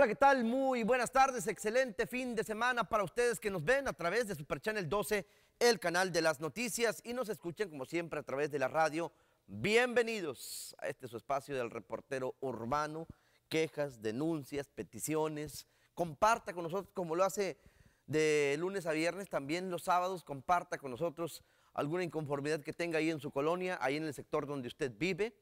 Hola, ¿qué tal? Muy buenas tardes, excelente fin de semana para ustedes que nos ven a través de Super Channel 12, el canal de las noticias, y nos escuchen como siempre a través de la radio. Bienvenidos a este su espacio del reportero urbano, quejas, denuncias, peticiones. Comparta con nosotros como lo hace de lunes a viernes, también los sábados comparta con nosotros alguna inconformidad que tenga ahí en su colonia, ahí en el sector donde usted vive,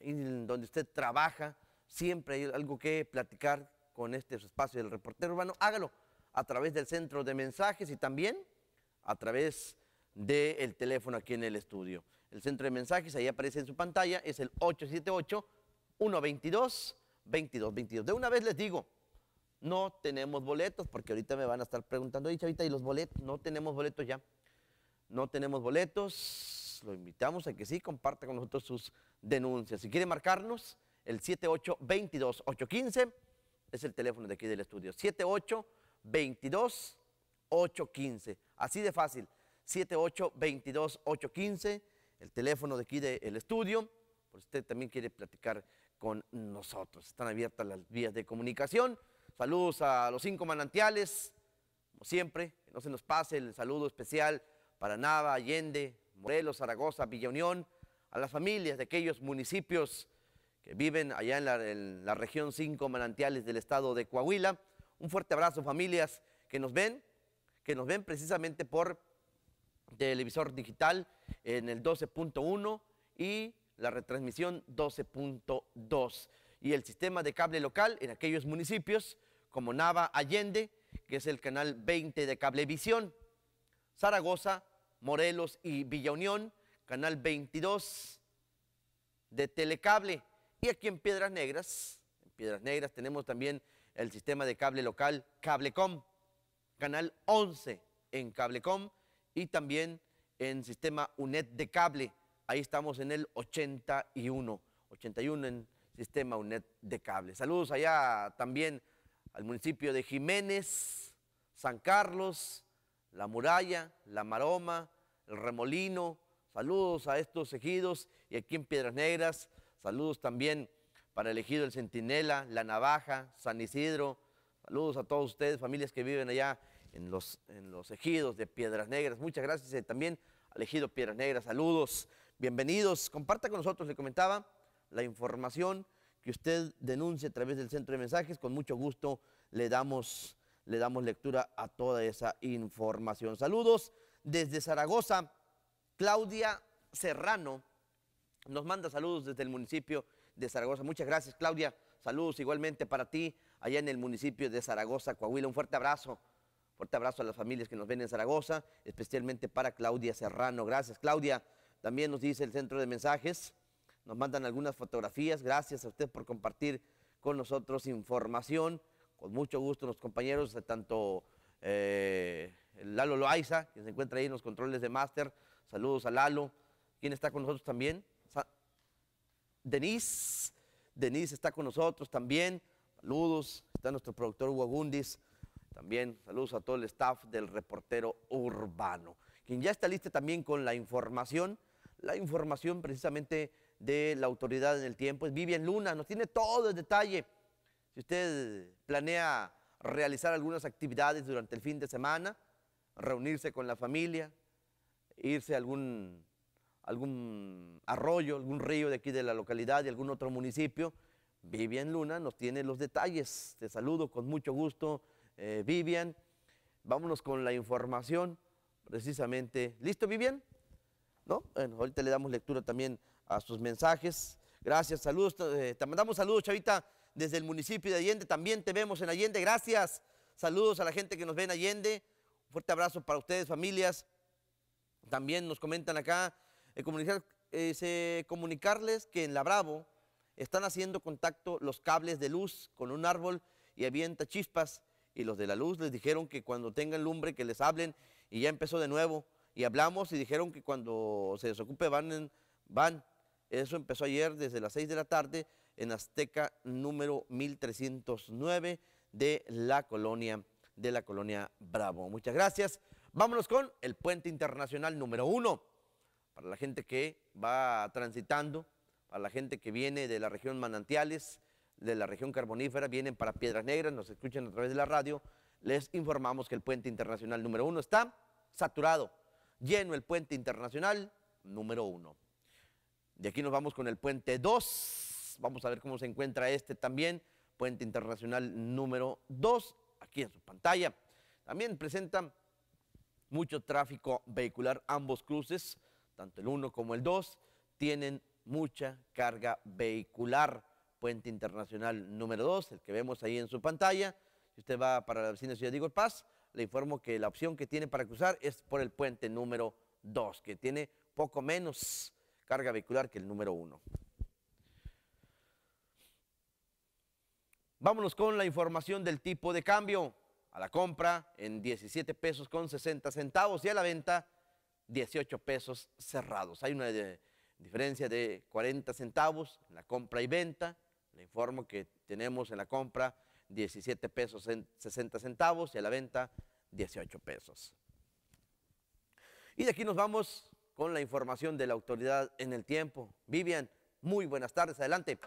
donde usted trabaja, siempre hay algo que platicar, con este espacio del reportero urbano, hágalo a través del centro de mensajes y también a través del teléfono aquí en el estudio. El centro de mensajes, ahí aparece en su pantalla, es el 878-122-2222. De una vez les digo, no tenemos boletos, porque ahorita me van a estar preguntando, dice Chavita, ¿y los boletos? No tenemos boletos ya. No tenemos boletos. Lo invitamos a que sí comparta con nosotros sus denuncias. Si quiere marcarnos, el 78 22 815 es el teléfono de aquí del estudio. 78-22-815. Así de fácil. 78-22-815. El teléfono de aquí del estudio. Por usted también quiere platicar con nosotros. Están abiertas las vías de comunicación. Saludos a los cinco manantiales. Como siempre, que no se nos pase el saludo especial para Nava, Allende, Morelos, Zaragoza, Villa Unión, a las familias de aquellos municipios que viven allá en la, región 5 Manantiales del estado de Coahuila. Un fuerte abrazo, familias que nos ven, que nos ven precisamente por televisor digital en el 12.1 y la retransmisión 12.2 y el sistema de cable local en aquellos municipios como Nava Allende, que es el canal 20 de Cablevisión, Zaragoza, Morelos y Villa Unión, canal 22 de Telecable, y aquí en Piedras Negras, en Piedras Negras tenemos también el sistema de cable local Cablecom, canal 11 en Cablecom y también en sistema UNED de cable. Ahí estamos en el 81, 81 en sistema UNED de cable. Saludos allá también al municipio de Jiménez, San Carlos, La Muralla, La Maroma, El Remolino. Saludos a estos ejidos y aquí en Piedras Negras Saludos también para ejido el Centinela, La Navaja, San Isidro. Saludos a todos ustedes, familias que viven allá en los, en los ejidos de Piedras Negras. Muchas gracias eh, también al ejido Piedras Negras. Saludos, bienvenidos. Comparta con nosotros, le comentaba, la información que usted denuncie a través del centro de mensajes. Con mucho gusto le damos, le damos lectura a toda esa información. Saludos desde Zaragoza, Claudia Serrano nos manda saludos desde el municipio de Zaragoza. Muchas gracias, Claudia. Saludos igualmente para ti, allá en el municipio de Zaragoza, Coahuila. Un fuerte abrazo. Fuerte abrazo a las familias que nos ven en Zaragoza, especialmente para Claudia Serrano. Gracias, Claudia. También nos dice el centro de mensajes. Nos mandan algunas fotografías. Gracias a usted por compartir con nosotros información. Con mucho gusto, los compañeros, tanto eh, Lalo Loaiza, que se encuentra ahí en los controles de máster. Saludos a Lalo. ¿Quién está con nosotros también? Denise. Denise está con nosotros también. Saludos. Está nuestro productor Hugo Gundis. También saludos a todo el staff del reportero urbano, quien ya está listo también con la información. La información precisamente de la autoridad en el tiempo es Vivian Luna. Nos tiene todo el detalle. Si usted planea realizar algunas actividades durante el fin de semana, reunirse con la familia, irse a algún algún arroyo, algún río de aquí de la localidad, y algún otro municipio, Vivian Luna nos tiene los detalles. Te saludo con mucho gusto, eh, Vivian. Vámonos con la información, precisamente. ¿Listo, Vivian? ¿No? Bueno, ahorita le damos lectura también a sus mensajes. Gracias, saludos. Eh, te mandamos saludos, Chavita, desde el municipio de Allende. También te vemos en Allende, gracias. Saludos a la gente que nos ve en Allende. Un fuerte abrazo para ustedes, familias. También nos comentan acá eh, comunicarles que en La Bravo están haciendo contacto los cables de luz con un árbol y avienta chispas y los de la luz les dijeron que cuando tengan lumbre que les hablen y ya empezó de nuevo y hablamos y dijeron que cuando se desocupe van, van. Eso empezó ayer desde las 6 de la tarde en Azteca número 1309 de la colonia de la colonia Bravo. Muchas gracias. Vámonos con el puente internacional número 1 para la gente que va transitando, para la gente que viene de la región Manantiales, de la región carbonífera, vienen para Piedras Negras, nos escuchan a través de la radio, les informamos que el puente internacional número uno está saturado, lleno el puente internacional número uno. De aquí nos vamos con el puente 2, vamos a ver cómo se encuentra este también, puente internacional número 2, aquí en su pantalla. También presenta mucho tráfico vehicular ambos cruces, tanto el 1 como el 2, tienen mucha carga vehicular. Puente Internacional número 2, el que vemos ahí en su pantalla. Si usted va para la vecina Ciudad de Igor Paz, le informo que la opción que tiene para cruzar es por el puente número 2, que tiene poco menos carga vehicular que el número 1. Vámonos con la información del tipo de cambio. A la compra en 17 pesos con 60 centavos y a la venta 18 pesos cerrados. Hay una eh, diferencia de 40 centavos en la compra y venta. Le informo que tenemos en la compra 17 pesos 60 centavos y a la venta 18 pesos. Y de aquí nos vamos con la información de la autoridad en el tiempo. Vivian, muy buenas tardes, adelante.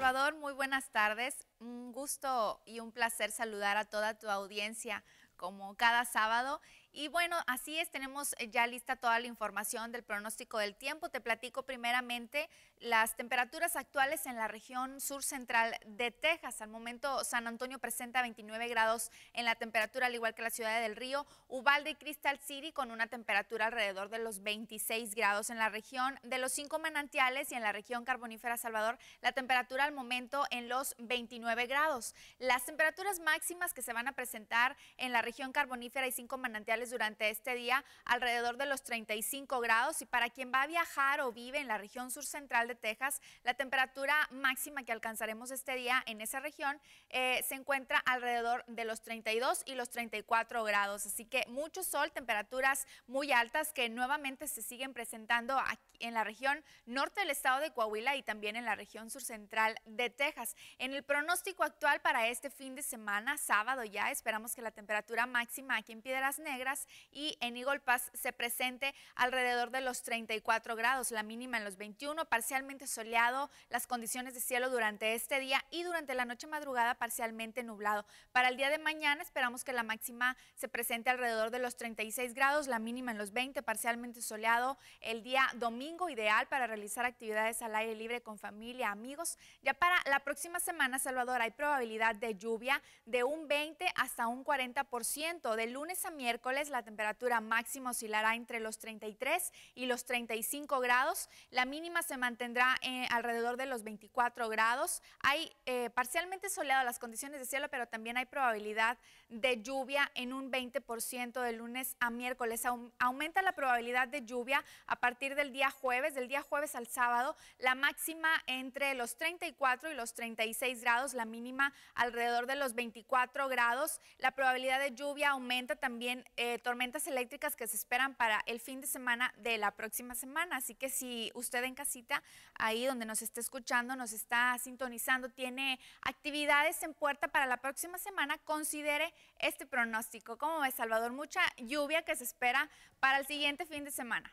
Salvador, muy buenas tardes. Un gusto y un placer saludar a toda tu audiencia como cada sábado y bueno, así es, tenemos eh, ya lista toda la información del pronóstico del tiempo. Te platico primeramente las temperaturas actuales en la región sur central de Texas. Al momento San Antonio presenta 29 grados en la temperatura, al igual que la ciudad del río. Ubalde y Crystal City con una temperatura alrededor de los 26 grados en la región de los cinco manantiales y en la región carbonífera Salvador, la temperatura al momento en los 29 grados. Las temperaturas máximas que se van a presentar en la región carbonífera y cinco manantiales durante este día alrededor de los 35 grados y para quien va a viajar o vive en la región sur central de Texas, la temperatura máxima que alcanzaremos este día en esa región eh, se encuentra alrededor de los 32 y los 34 grados. Así que mucho sol, temperaturas muy altas que nuevamente se siguen presentando en la región norte del estado de Coahuila y también en la región sur central de Texas. En el pronóstico actual para este fin de semana, sábado ya, esperamos que la temperatura máxima aquí en Piedras Negras y en Eagle Pass se presente alrededor de los 34 grados, la mínima en los 21, parcialmente soleado, las condiciones de cielo durante este día y durante la noche madrugada parcialmente nublado. Para el día de mañana esperamos que la máxima se presente alrededor de los 36 grados, la mínima en los 20, parcialmente soleado, el día domingo ideal para realizar actividades al aire libre con familia, amigos. Ya para la próxima semana, Salvador, hay probabilidad de lluvia de un 20 hasta un 40%, de lunes a miércoles la temperatura máxima oscilará entre los 33 y los 35 grados. La mínima se mantendrá eh, alrededor de los 24 grados. Hay eh, parcialmente soleado las condiciones de cielo, pero también hay probabilidad de lluvia en un 20% de lunes a miércoles. aumenta la probabilidad de lluvia a partir del día jueves, del día jueves al sábado, la máxima entre los 34 y los 36 grados, la mínima alrededor de los 24 grados. La probabilidad de lluvia aumenta también eh, tormentas eléctricas que se esperan para el fin de semana de la próxima semana. Así que si usted en casita, ahí donde nos está escuchando, nos está sintonizando, tiene actividades en puerta para la próxima semana, considere este pronóstico? ¿Cómo ves, Salvador? Mucha lluvia que se espera para el siguiente fin de semana.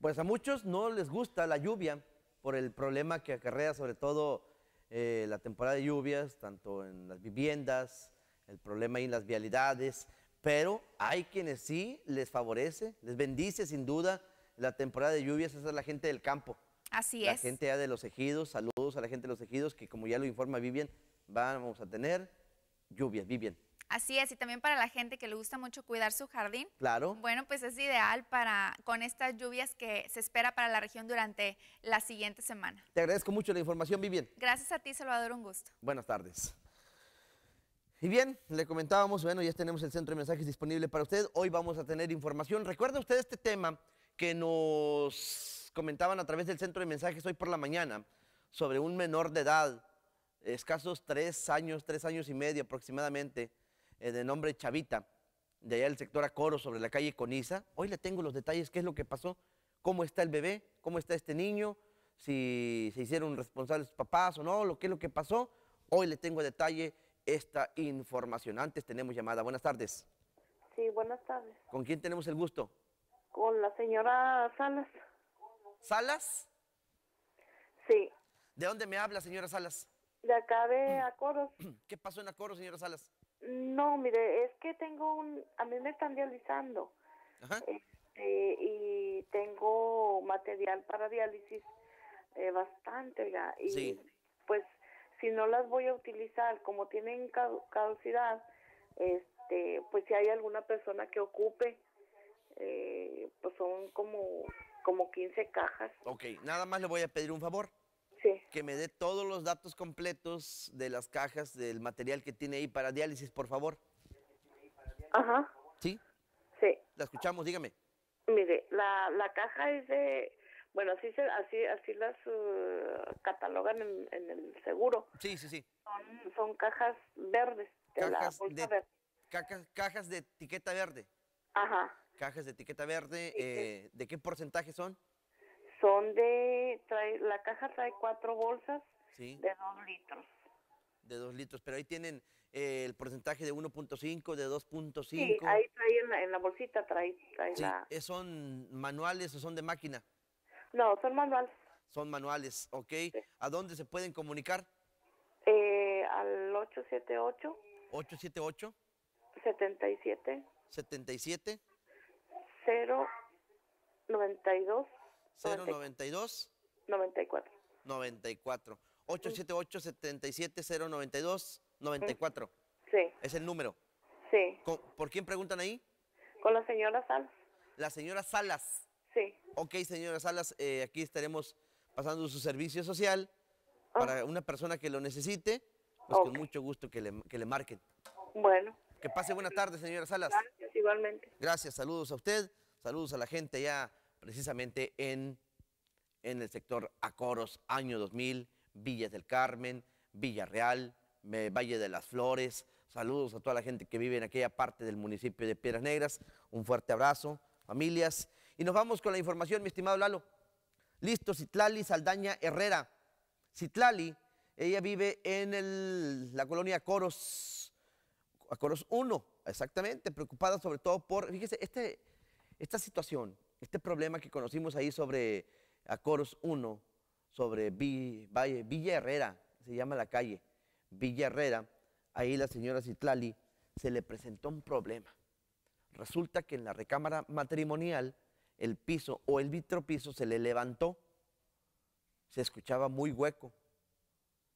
Pues a muchos no les gusta la lluvia por el problema que acarrea sobre todo eh, la temporada de lluvias, tanto en las viviendas, el problema ahí en las vialidades, pero hay quienes sí les favorece, les bendice sin duda la temporada de lluvias, esa es la gente del campo. Así la es. La gente de los ejidos, saludos a la gente de los ejidos, que como ya lo informa Vivian, vamos a tener lluvias, Vivian. Así es, y también para la gente que le gusta mucho cuidar su jardín. Claro. Bueno, pues es ideal para con estas lluvias que se espera para la región durante la siguiente semana. Te agradezco mucho la información, Vivian. Gracias a ti, Salvador, un gusto. Buenas tardes. Y bien, le comentábamos, bueno, ya tenemos el centro de mensajes disponible para usted. Hoy vamos a tener información. Recuerda usted este tema que nos comentaban a través del centro de mensajes hoy por la mañana sobre un menor de edad escasos tres años, tres años y medio aproximadamente, eh, de nombre Chavita, de allá del sector Acoro, sobre la calle Coniza. Hoy le tengo los detalles, qué es lo que pasó, cómo está el bebé, cómo está este niño, si se hicieron responsables sus papás o no, lo que es lo que pasó. Hoy le tengo a detalle esta información. Antes tenemos llamada. Buenas tardes. Sí, buenas tardes. ¿Con quién tenemos el gusto? Con la señora Salas. ¿Salas? Sí. ¿De dónde me habla, señora Salas? De acá de mm. Acoros. ¿Qué pasó en Acoros, señora Salas? No, mire, es que tengo un... A mí me están dializando. Ajá. Este, y tengo material para diálisis eh, bastante, ya Y sí. pues si no las voy a utilizar, como tienen caducidad, este, pues si hay alguna persona que ocupe, eh, pues son como, como 15 cajas. Ok, nada más le voy a pedir un favor. Que me dé todos los datos completos de las cajas, del material que tiene ahí para diálisis, por favor. Ajá. ¿Sí? Sí. La escuchamos, dígame. Mire, la, la caja es de... Bueno, así se, así, así las uh, catalogan en, el seguro. Sí, sí, sí. Son, son cajas verdes cajas de, Cajas, de etiqueta verde. Ajá. Cajas de etiqueta verde. Eh, ¿De qué porcentaje son? Son de, trae, la caja trae cuatro bolsas de dos litros. De dos litros, pero ahí tienen eh, el porcentaje de 1.5, de 2.5. Sí, ahí trae en la, bolsita, trae, la... ¿Son manuales o son de máquina? No, son manuales. Son manuales, ok. ¿A dónde se pueden comunicar? Eh, al 878. 878. 77. 77. 092 092 94. 94. 878-77092-94. Sí. ¿Es el número? Sí. ¿Por quién preguntan ahí? Con la señora Salas. La señora Salas. Sí. Ok, señora Salas, eh, aquí estaremos pasando su servicio social para una persona que lo necesite, pues con mucho gusto que le, que marquen. Bueno. Que pase buena tarde, señora Salas. Gracias, igualmente. Gracias, saludos a usted, saludos a la gente ya precisamente en, en el sector Acoros, año 2000, Villas del Carmen, Villarreal, Valle de las Flores. Saludos a toda la gente que vive en aquella parte del municipio de Piedras Negras. Un fuerte abrazo, familias. Y nos vamos con la información, mi estimado Lalo. Listo, Citlali Saldaña Herrera. Citlali, ella vive en la colonia Acoros Acoros 1, exactamente, preocupada sobre todo por, fíjese, este, esta situación este problema que conocimos ahí sobre Acoros 1, sobre Villa Herrera, se llama la calle, Villa Herrera, ahí la señora Citlali se le presentó un problema. Resulta que en la recámara matrimonial el piso o el vitropiso se le levantó, se escuchaba muy hueco,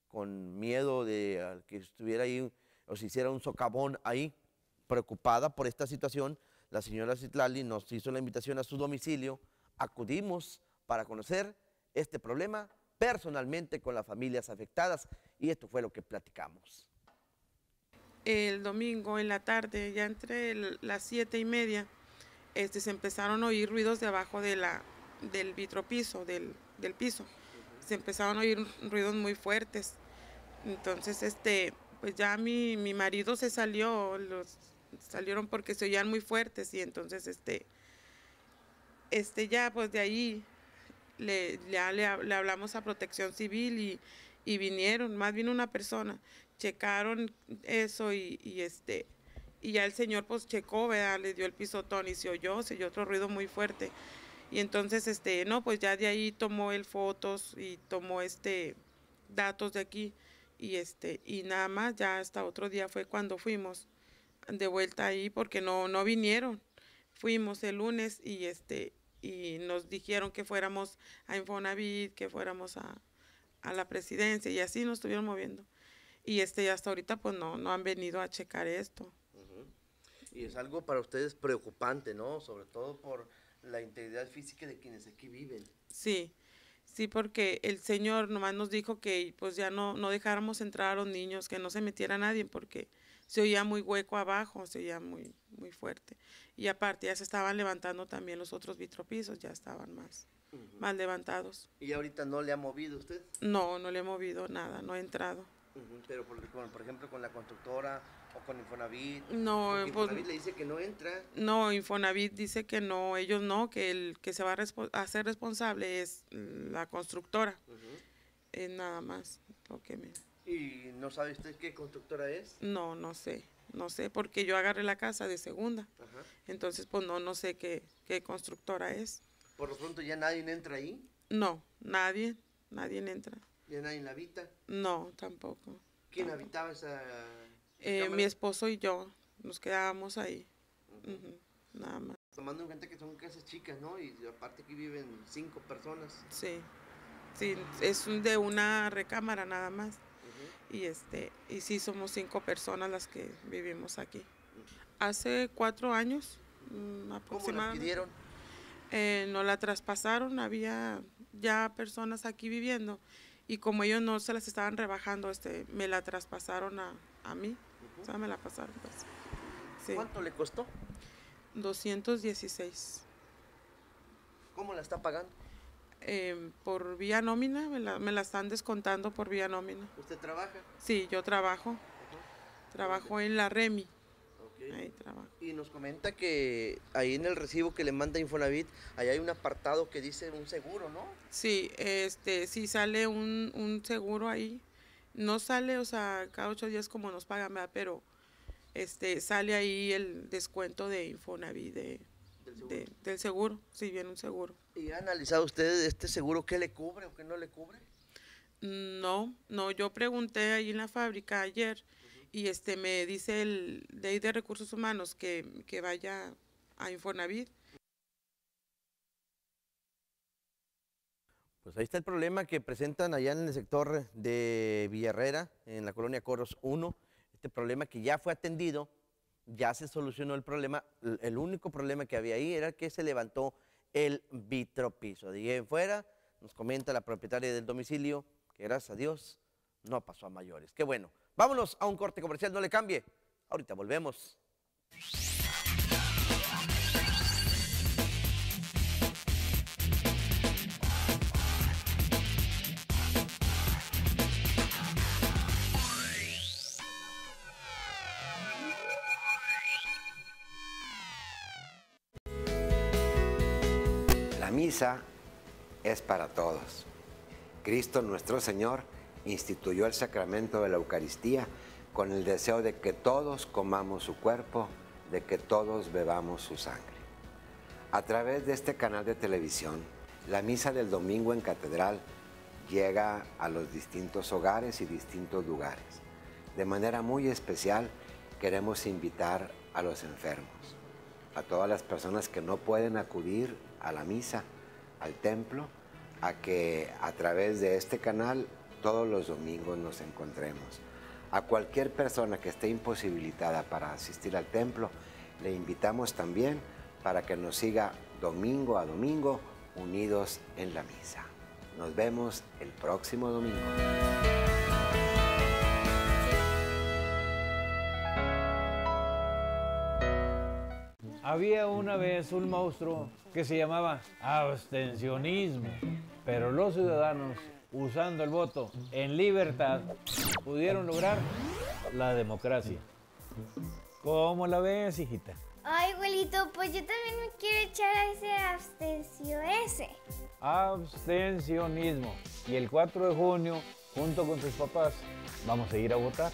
con miedo de ah, que estuviera ahí o se hiciera un socavón ahí, preocupada por esta situación, la señora Citlali nos hizo la invitación a su domicilio. Acudimos para conocer este problema personalmente con las familias afectadas y esto fue lo que platicamos. El domingo en la tarde, ya entre las siete y media, este, se empezaron a oír ruidos debajo de la, del vitropiso, del, del piso. Se empezaron a oír ruidos muy fuertes. Entonces, este, pues ya mi, mi marido se salió, los, salieron porque se oían muy fuertes y entonces este, este ya pues de ahí le, le, hablamos a protección civil y, y, vinieron, más bien una persona, checaron eso y, este, y ya el señor pues checó, le dio el pisotón y se oyó, se oyó otro ruido muy fuerte. Y entonces, este, no, pues ya de ahí tomó el fotos y tomó este datos de aquí y este y nada más ya hasta otro día fue cuando fuimos de vuelta ahí porque no, no vinieron. Fuimos el lunes y este y nos dijeron que fuéramos a Infonavit, que fuéramos a, la presidencia y así nos estuvieron moviendo. Y este hasta ahorita pues no, no han venido a checar esto. Y es algo para ustedes preocupante, ¿no? Sobre todo por la integridad física de quienes aquí viven. Sí, sí, porque el Señor nomás nos dijo que pues ya no, no dejáramos entrar a los niños, que no se metiera nadie, porque se oía muy hueco abajo, se oía muy, muy fuerte. Y aparte ya se estaban levantando también los otros vitropisos, ya estaban más, levantados. ¿Y ahorita no le ha movido usted? No, no le he movido nada, no ha entrado. pero por, ejemplo con la constructora o con Infonavit. No, pues, Infonavit le dice que no entra. No, Infonavit dice que no, ellos no, que el que se va a hacer responsable es la constructora. Es nada más porque... ¿Y no sabe usted qué constructora es? No, no sé, no sé, porque yo agarré la casa de segunda. Entonces, pues no, no sé qué, constructora es. ¿Por lo pronto ya nadie entra ahí? No, nadie, nadie entra. ¿Ya nadie la habita? No, tampoco. ¿Quién habitaba esa...? Eh, mi esposo y yo, nos quedábamos ahí, nada más. Tomando en cuenta que son casas chicas, ¿no? Y aparte aquí viven cinco personas. Sí, sí, es de una recámara nada más y este y sí somos cinco personas las que vivimos aquí. Hace cuatro años mm, aproximadamente. ¿Cómo eh, no la traspasaron, había ya personas aquí viviendo y como ellos no se las estaban rebajando, este, me la traspasaron a, a mí, o sea, me la pasaron. Pues, ¿Cuánto le costó? 216. ¿Cómo la está pagando? Em, por vía nómina, me la, me la, están descontando por vía nómina. ¿Usted trabaja? Sí, yo trabajo. Trabajo en la REMI. Ahí trabajo. Y nos comenta que ahí en el recibo que le manda Infonavit, ahí hay un apartado que dice un seguro, ¿no? Sí, este, sí sale un, un seguro ahí. No sale, o sea, cada ocho días como nos pagan, pero este, sale ahí el descuento de Infonavit de del seguro. sí, viene un seguro. ¿Y ha analizado usted este seguro qué le cubre o qué no le cubre? No, no, yo pregunté ahí en la fábrica ayer y este me dice el ley de recursos humanos que, vaya a Infonavit. Pues ahí está el problema que presentan allá en el sector de Villarrera, en la colonia Coros 1, este problema que ya fue atendido ya se solucionó el problema. El único problema que había ahí era que se levantó el vitropiso. De ahí en fuera, nos comenta la propietaria del domicilio que gracias a Dios no pasó a mayores. Qué bueno. Vámonos a un corte comercial, no le cambie. Ahorita volvemos. misa es para todos. Cristo nuestro Señor instituyó el sacramento de la Eucaristía con el deseo de que todos comamos su cuerpo, de que todos bebamos su sangre. A través de este canal de televisión, la misa del domingo en catedral llega a los distintos hogares y distintos lugares. De manera muy especial queremos invitar a los enfermos, a todas las personas que no pueden acudir a la misa al templo a que a través de este canal todos los domingos nos encontremos. A cualquier persona que esté imposibilitada para asistir al templo, le invitamos también para que nos siga domingo a domingo unidos en la misa. Nos vemos el próximo domingo. Había una vez un monstruo que se llamaba abstencionismo. Pero los ciudadanos, usando el voto en libertad, pudieron lograr la democracia. ¿Cómo la ves, hijita? Ay, abuelito, pues yo también me quiero echar a ese abstencio Abstencionismo. Y el 4 de junio, junto con tus papás, vamos a ir a votar.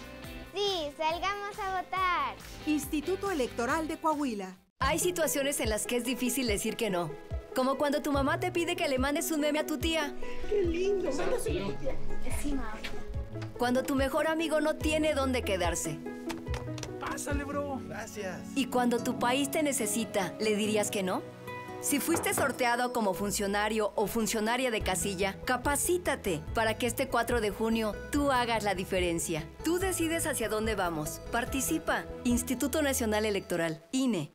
Sí, salgamos a votar. Instituto Electoral de Coahuila. Hay situaciones en las que es difícil decir que no. Como cuando tu mamá te pide que le mandes un meme a tu tía. ¡Qué lindo! Cuando tu mejor amigo no tiene dónde quedarse. Pásale, bro. Gracias. Y cuando tu país te necesita, ¿le dirías que no? Si fuiste sorteado como funcionario o funcionaria de casilla, capacítate para que este 4 de junio tú hagas la diferencia. Tú decides hacia dónde vamos. Participa. Instituto Nacional Electoral, INE.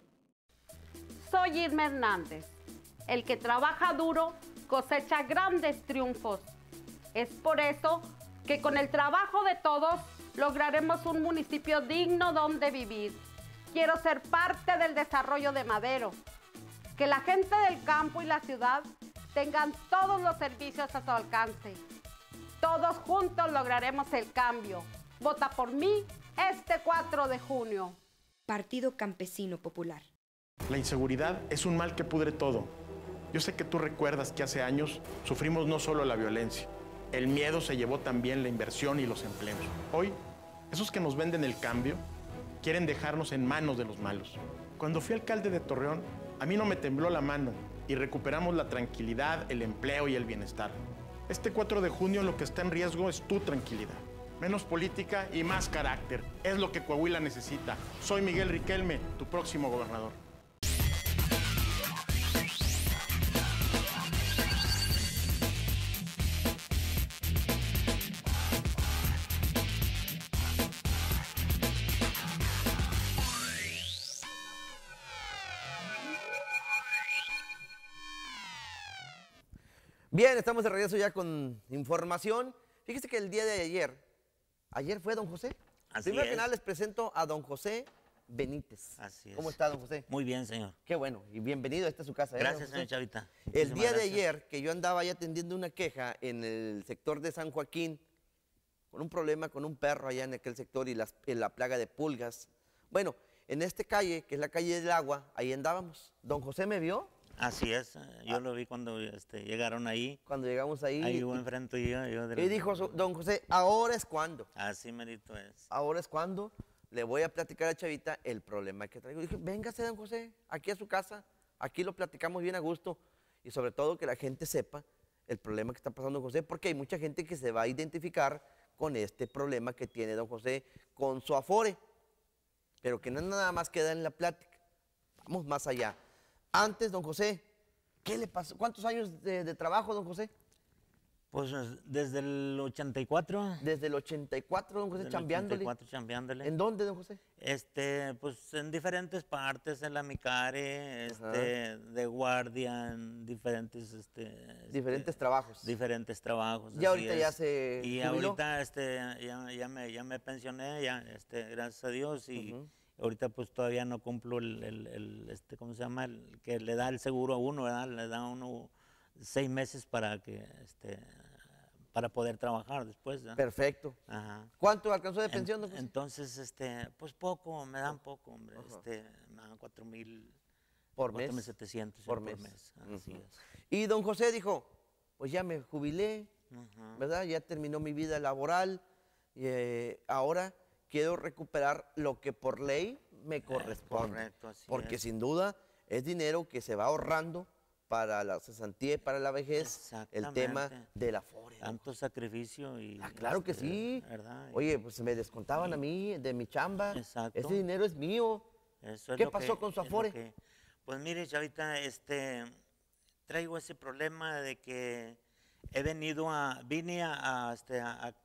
Soy Irma Hernández. El que trabaja duro cosecha grandes triunfos. Es por eso que con el trabajo de todos lograremos un municipio digno donde vivir. Quiero ser parte del desarrollo de Madero. Que la gente del campo y la ciudad tengan todos los servicios a su alcance. Todos juntos lograremos el cambio. Vota por mí este 4 de junio. Partido Campesino Popular. La inseguridad es un mal que pudre todo. Yo sé que tú recuerdas que hace años sufrimos no solo la violencia, el miedo se llevó también la inversión y los empleos. Hoy, esos que nos venden el cambio quieren dejarnos en manos de los malos. Cuando fui alcalde de Torreón, a mí no me tembló la mano y recuperamos la tranquilidad, el empleo y el bienestar. Este 4 de junio lo que está en riesgo es tu tranquilidad. Menos política y más carácter. Es lo que Coahuila necesita. Soy Miguel Riquelme, tu próximo gobernador. Bien, estamos de regreso ya con información. Fíjese que el día de ayer, ayer fue don José. Así Primero que nada les presento a don José Benítez. Así es. ¿Cómo está, don José? Muy bien, señor. Qué bueno, y bienvenido, a esta su casa. ¿eh, gracias, señor Chavita. El día de ayer, que yo andaba ahí atendiendo una queja en el sector de San Joaquín, con un problema con un perro allá en aquel sector y la plaga de pulgas. Bueno, en esta calle, que es la calle del agua, ahí andábamos. Don José me vio Así es, eh, yo ah. lo vi cuando este, llegaron ahí. Cuando llegamos ahí. Ahí hubo enfrente yo. yo y dijo don José, ahora es cuando. Así merito es. Ahora es cuando le voy a platicar a Chavita el problema que traigo. Dije, véngase don José, aquí a su casa, aquí lo platicamos bien a gusto. Y sobre todo que la gente sepa el problema que está pasando don José, porque hay mucha gente que se va a identificar con este problema que tiene don José con su afore, pero que no nada más queda en la plática. Vamos más allá. Antes, don José, ¿qué le pasó? ¿Cuántos años de, trabajo, don José? Pues eh, desde el 84. Desde el 84, don José, desde el 84, chambeándole. ¿En dónde, don José? Este, pues en diferentes partes, en la Micare, este, de guardia, en diferentes, este, este Diferentes trabajos. Diferentes trabajos. Y ahorita ya se Y ahorita, este, ya, me, pensioné, ya, este, gracias a Dios, y ahorita pues todavía no cumplo el, este, ¿cómo se llama? El, que le da el seguro a uno, ¿verdad? Le da uno seis meses para que, este, para poder trabajar después. Perfecto. ¿Cuánto alcanzó de pensión? entonces, este, pues poco, me dan poco, hombre. Este, me dan cuatro mil. Por mes. 700, por, mes. Y don José dijo, pues ya me jubilé, ¿verdad? Ya terminó mi vida laboral. Y, eh, ahora quiero recuperar lo que por ley me eh, corresponde. Correcto, así porque sin duda es dinero que se va ahorrando para la cesantía y para la vejez el tema del la afore. Tanto sacrificio y... Ah, claro que este, sí. Oye, pues me descontaban a mí de mi chamba. Exacto. Ese dinero es mío. ¿Qué pasó con su afore? pues mire, ahorita este, traigo ese problema de que he venido a, vine a, este,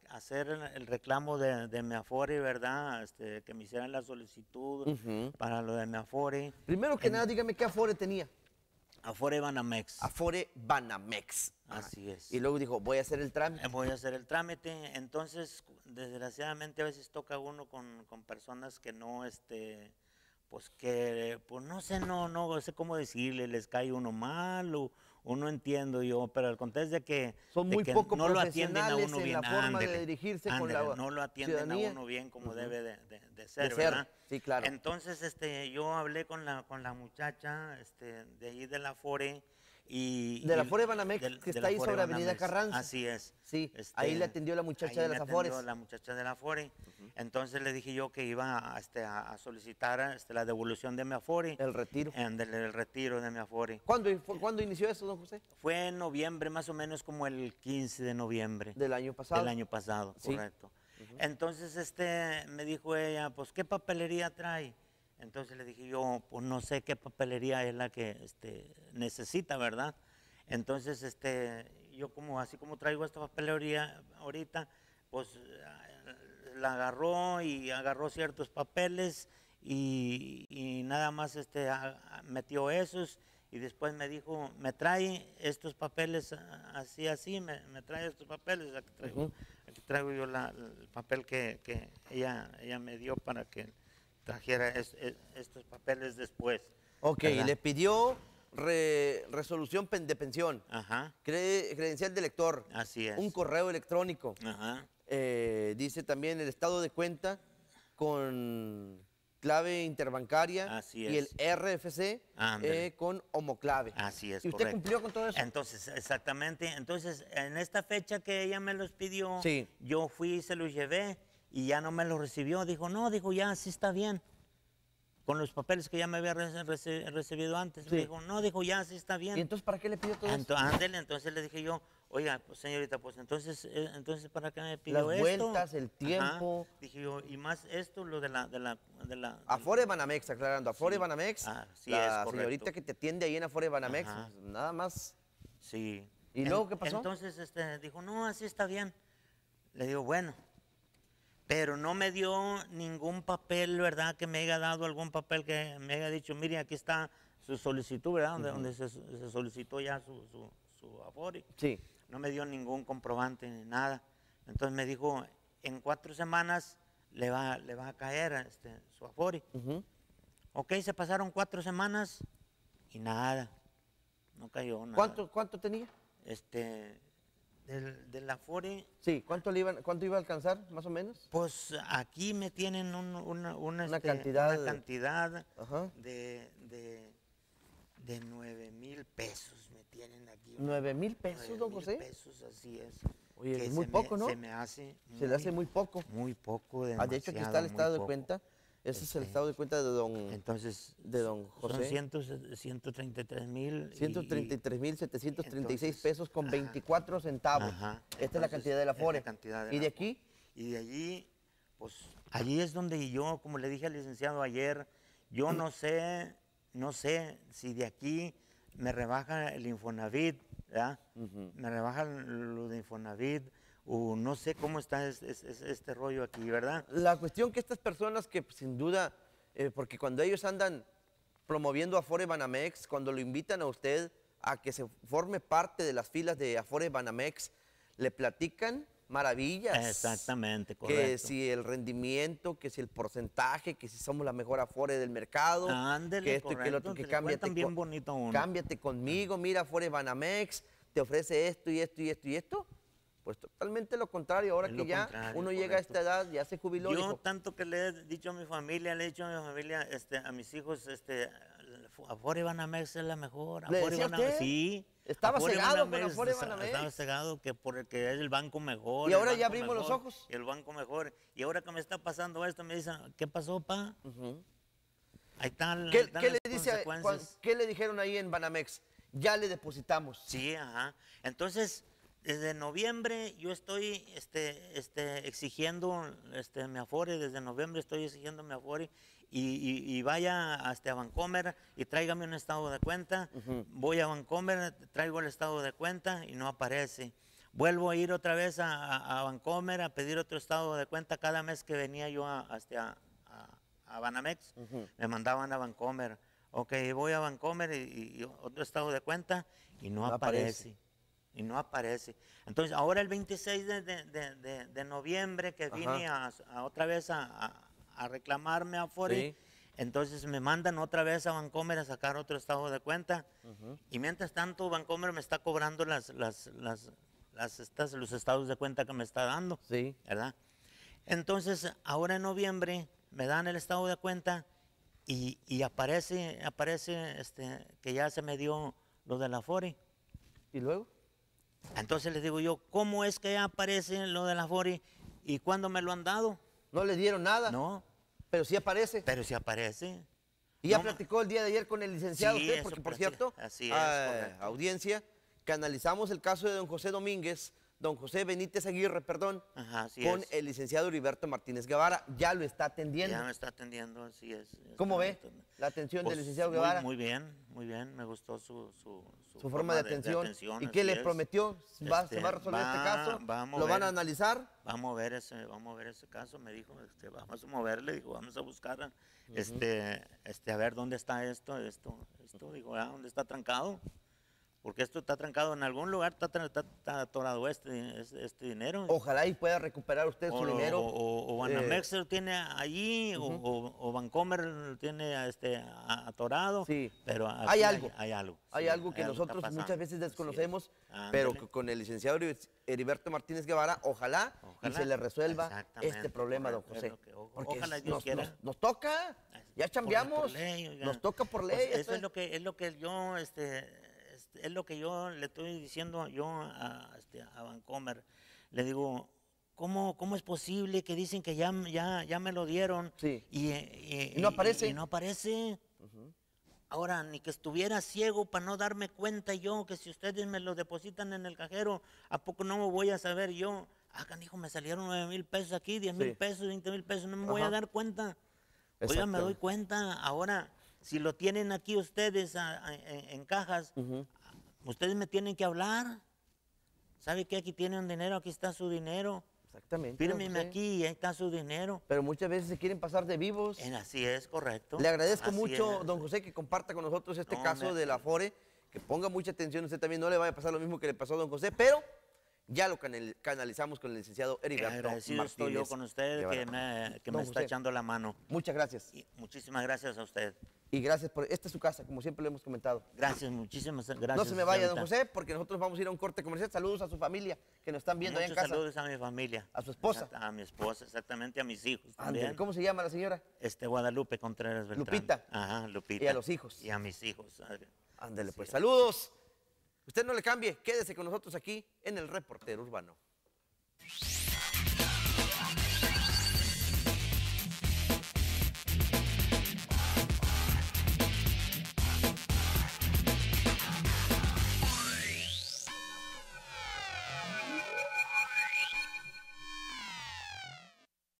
hacer el reclamo de, de mi Afore, ¿verdad? Este, que me hicieran la solicitud para lo de mi Afore. Primero que nada, dígame qué Afore tenía. Afore Banamex. Afore Banamex. Ah, Así es. Y luego dijo, voy a hacer el trámite. Eh, voy a hacer el trámite. Entonces, desgraciadamente a veces toca uno con, con personas que no, este, pues que, pues no sé, no, no sé cómo decirle, les cae uno mal o uno entiendo yo, pero el contexto de que, Son muy que poco no lo atienden a uno bien. la de dirigirse con la No lo atienden a uno bien como debe de, ser, ¿verdad? Sí, claro. Entonces este, yo hablé con la, con la muchacha este, de ahí de la FORE de la Afore Banamex, que está ahí sobre Avenida Carranza. Así es. Sí, ahí este, le atendió la muchacha de las Afores. la muchacha de la Afore. Entonces le dije yo que iba a, este, solicitar este, la devolución de mi Afore. El retiro. el retiro de mi Afore. ¿Cuándo, ¿Cuándo inició eso, don José? Fue en noviembre, más o menos como el 15 de noviembre. ¿Del año pasado? Del año pasado, correcto. Entonces me dijo ella, pues, ¿qué papelería trae? Entonces le dije yo, pues no sé qué papelería es la que este, necesita, ¿verdad? Entonces, este, yo como, así como traigo esta papelería ahorita, pues eh, la agarró y agarró ciertos papeles y, nada más este, metió esos y después me dijo, me trae estos papeles así, así, me, trae estos papeles, aquí traigo, traigo yo el papel que, ella, ella me dio para que trajera estos papeles después. Ok, le pidió resolución de pensión, Ajá. credencial de lector, Así es. un correo electrónico. Ajá. Eh, dice también el estado de cuenta con clave interbancaria Así y el RFC eh, con homoclave. Así es. ¿Y usted cumplió con todo eso? Entonces, exactamente. Entonces, en esta fecha que ella me los pidió, yo fui y se los llevé y ya no me lo recibió. Dijo, no, dijo, ya sí está bien. Con los papeles que ya me había recibido antes. dijo, no, dijo, ya sí está bien. ¿Y entonces para qué le pidió todo esto? eso? entonces le dije yo, oiga, pues, señorita, pues entonces, eh, entonces ¿para qué me pidió vueltas, el tiempo. Dije yo, y más esto, lo de la... De de Afore Banamex, aclarando, Afore de Banamex. Ah, sí, la es señorita que te atiende ahí en Afore Banamex, pues, nada más. Sí. ¿Y luego qué pasó? Entonces este, dijo, no, así está bien. Le digo, bueno, pero no me dio ningún papel, ¿verdad? Que me haya dado algún papel que me haya dicho, mire, aquí está su solicitud, ¿verdad? Donde, se, solicitó ya su, su, su afori. Sí. No me dio ningún comprobante ni nada. Entonces me dijo, en cuatro semanas le va, le va a caer este, su afori. Ok, se pasaron cuatro semanas y nada. No cayó nada. ¿Cuánto, cuánto tenía? Este, del, del Afore. Sí, ¿cuánto, le iban, ¿cuánto iba a alcanzar, más o menos? Pues aquí me tienen un, una, una, este, cantidad, una cantidad de, de, de 9 mil pesos, me tienen aquí. ¿9 mil pesos, don José? pesos, así es. Oye, es muy poco, ¿no? Se me hace. Se le hace muy poco. Muy poco, ah, de hecho, aquí está el estado de cuenta ese es el este, estado de cuenta de don, entonces, de don José. Son 133 mil. 133 mil 736 pesos con 24 centavos. Esta es la cantidad de la FORE. ¿Y de aquí? Y de allí, pues allí es donde yo, como le dije al licenciado ayer, yo no sé, no sé si de aquí me rebaja el Infonavit, ¿verdad? Me rebaja lo de Infonavit o no sé cómo está este rollo aquí, ¿verdad? La cuestión que estas personas que pues, sin duda, eh, porque cuando ellos andan promoviendo Afore Banamex, cuando lo invitan a usted a que se forme parte de las filas de Afore Banamex, le platican maravillas. Exactamente, correcto. Que si el rendimiento, que si el porcentaje, que si somos la mejor afore del mercado. que esto que lo otro, que cámbiate, bien bonito cámbiate conmigo, mira, Afore Banamex, te ofrece esto y esto y esto y esto. Pues totalmente lo contrario, ahora que ya uno llega a esta edad, ya se jubiló. Yo tanto que le he dicho a mi familia, le he dicho a mi familia, este, a mis hijos, este, Afore Banamex es la mejor. ¿Afuera van Banamex, Sí. Estaba cegado por Afuera Afore Banamex. Estaba cegado que es el banco mejor. Y ahora ya abrimos los ojos. El banco mejor. Y ahora que me está pasando esto, me dicen, ¿qué pasó, pa? Ahí están, ¿Qué, dice, ¿Qué le dijeron ahí en Banamex? Ya le depositamos. Sí, ajá. Entonces desde noviembre yo estoy este, este, exigiendo este, mi afore, desde noviembre estoy exigiendo mi afore y, vaya hasta Vancomer y tráigame un estado de cuenta. Voy a Vancomer, traigo el estado de cuenta y no aparece. Vuelvo a ir otra vez a, a, a Vancomer a pedir otro estado de cuenta cada mes que venía yo hasta a, Banamex, me mandaban a Vancomer. Ok, voy a Vancomer y, otro estado de cuenta y no, aparece y no aparece. Entonces, ahora el 26 de, de, de, noviembre que vine a, otra vez a, a reclamarme a Fori, entonces me mandan otra vez a Vancomer a sacar otro estado de cuenta. Y mientras tanto, Vancomer me está cobrando las, las, las, las estas, los estados de cuenta que me está dando. Sí. ¿Verdad? Entonces, ahora en noviembre me dan el estado de cuenta y, y aparece, aparece este, que ya se me dio lo de la Fori. ¿Y luego? Entonces les digo yo, ¿cómo es que aparece lo de la FORI? y cuándo me lo han dado? ¿No les dieron nada? No. Pero sí aparece. Pero sí aparece. ¿Y ya platicó el día de ayer con el licenciado Porque, por cierto, así audiencia, el caso de don José Domínguez, don José Benítez Aguirre, perdón, con el licenciado Heriberto Martínez Guevara. Ya lo está atendiendo. Ya me está atendiendo, así es. ¿Cómo ve la atención del pues, licenciado Guevara? Muy, bien, muy bien. Me gustó su, su, forma, de atención. ¿Y qué le prometió? ¿Se va a resolver este, este caso? ¿Lo van a analizar? Vamos a ver ese, a ver ese caso, me dijo. Este, vamos a moverle, dijo, vamos a buscar este, este, a ver dónde está esto, esto, esto. Digo, ah, ¿dónde está trancado? porque esto está trancado en algún lugar, está, atorado este, este, este, dinero. Ojalá y pueda recuperar usted su dinero. O, eh, Banamex lo tiene allí, o, Bancomer lo tiene este, atorado. Sí. Pero hay algo. Hay, algo. hay algo que nosotros muchas veces desconocemos, pero con el licenciado Heriberto Martínez Guevara, ojalá, y se le resuelva este problema, don José. ojalá Dios nos, quiera. Nos, toca, ya chambeamos, nos toca por pues ley. Esto eso es lo, que, es lo que yo... Este, es lo que yo le estoy diciendo yo este, a, Vancomer. Le digo, ¿Cómo, ¿cómo, es posible que dicen que ya, ya, ya me lo dieron y, no aparece? no aparece. Ahora, ni que estuviera ciego para no darme cuenta yo que si ustedes me lo depositan en el cajero, ¿a poco no me voy a saber yo? Ah, dijo, me salieron nueve mil pesos aquí, diez mil pesos, 20 mil pesos, no me voy a dar cuenta. Oiga, me doy cuenta. Ahora, si lo tienen aquí ustedes en, cajas, Ustedes me tienen que hablar. ¿Sabe qué? Aquí tienen dinero, aquí está su dinero. Exactamente. Fírmeme aquí, ahí está su dinero. Pero muchas veces se quieren pasar de vivos. así es, correcto. Le agradezco mucho, don José, que comparta con nosotros este caso de la FORE. Que ponga mucha atención, usted también no le vaya a pasar lo mismo que le pasó a don José, pero ya lo canalizamos con el licenciado Heriberto Gracias, Martínez. con usted que me, está echando la mano. Muchas gracias. muchísimas gracias a usted. Y gracias por... Esta es su casa, como siempre lo hemos comentado. Gracias, muchísimas gracias. No se me vaya, don José, porque nosotros vamos a ir a un corte comercial. Saludos a su familia, que nos están viendo ahí en casa. saludos a mi familia. A su esposa. A, mi esposa, exactamente, a mis hijos ¿Cómo se llama la señora? Este, Guadalupe Contreras Beltrán. Lupita. Ajá, Lupita. Y a los hijos. Y a mis hijos. Ándele, pues, saludos. Usted no le cambie, quédese con nosotros aquí en el reportero urbano.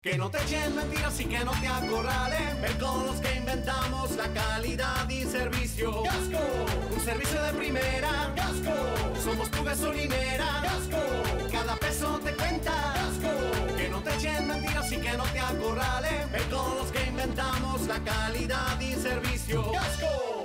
Que no te echen mentiras y que no te acorralen. Ven con los que inventamos la calidad y servicio. ¡Gasco! Un servicio de primera. ¡Gasco! Somos tu gasolinera. ¡Gasco! Cada peso te cuenta. ¡Gasco! Que no te echen mentiras y que no te acorralen. Ven con los que inventamos la calidad y servicio. ¡Gasco!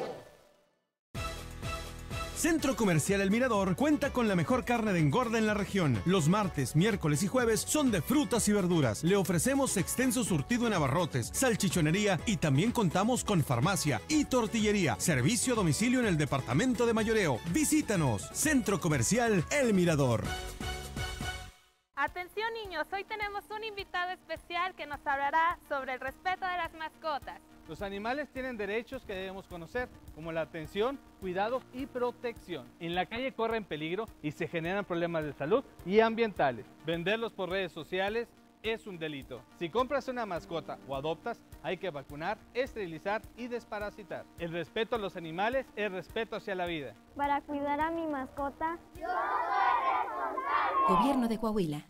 Centro Comercial El Mirador cuenta con la mejor carne de engorda en la región. Los martes, miércoles y jueves son de frutas y verduras. Le ofrecemos extenso surtido en abarrotes, salchichonería y también contamos con farmacia y tortillería. Servicio a domicilio en el departamento de mayoreo. Visítanos, Centro Comercial El Mirador. Atención niños, hoy tenemos un invitado especial que nos hablará sobre el respeto de las mascotas. Los animales tienen derechos que debemos conocer, como la atención, cuidado y protección. En la calle corren peligro y se generan problemas de salud y ambientales. Venderlos por redes sociales es un delito. Si compras una mascota o adoptas, hay que vacunar, esterilizar y desparasitar. El respeto a los animales es respeto hacia la vida. Para cuidar a mi mascota, yo soy responsable. Gobierno de Coahuila.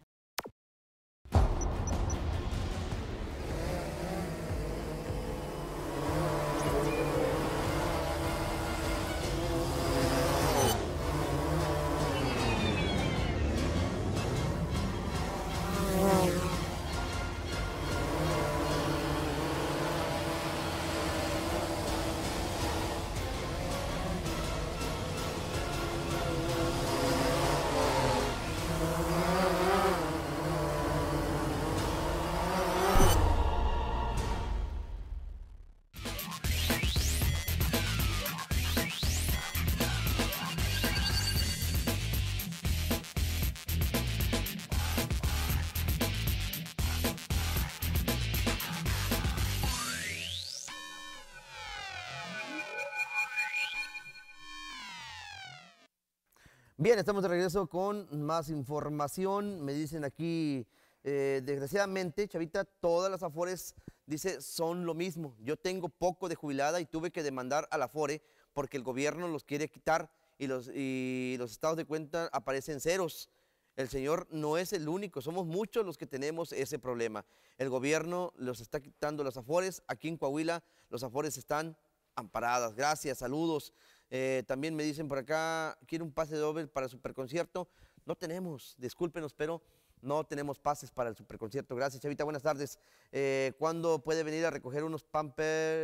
Bien, estamos de regreso con más información. Me dicen aquí, eh, desgraciadamente, Chavita, todas las Afores, dice, son lo mismo. Yo tengo poco de jubilada y tuve que demandar a la Afore porque el gobierno los quiere quitar y los, y los estados de cuenta aparecen ceros. El Señor no es el único, somos muchos los que tenemos ese problema. El gobierno los está quitando las afores. Aquí en Coahuila los afores están amparadas. Gracias, saludos. Eh, también me dicen por acá, ¿quiere un pase de doble para Superconcierto. No tenemos, discúlpenos, pero no tenemos pases para el superconcierto. Gracias, Chavita. Buenas tardes. Eh, ¿Cuándo puede venir a recoger unos,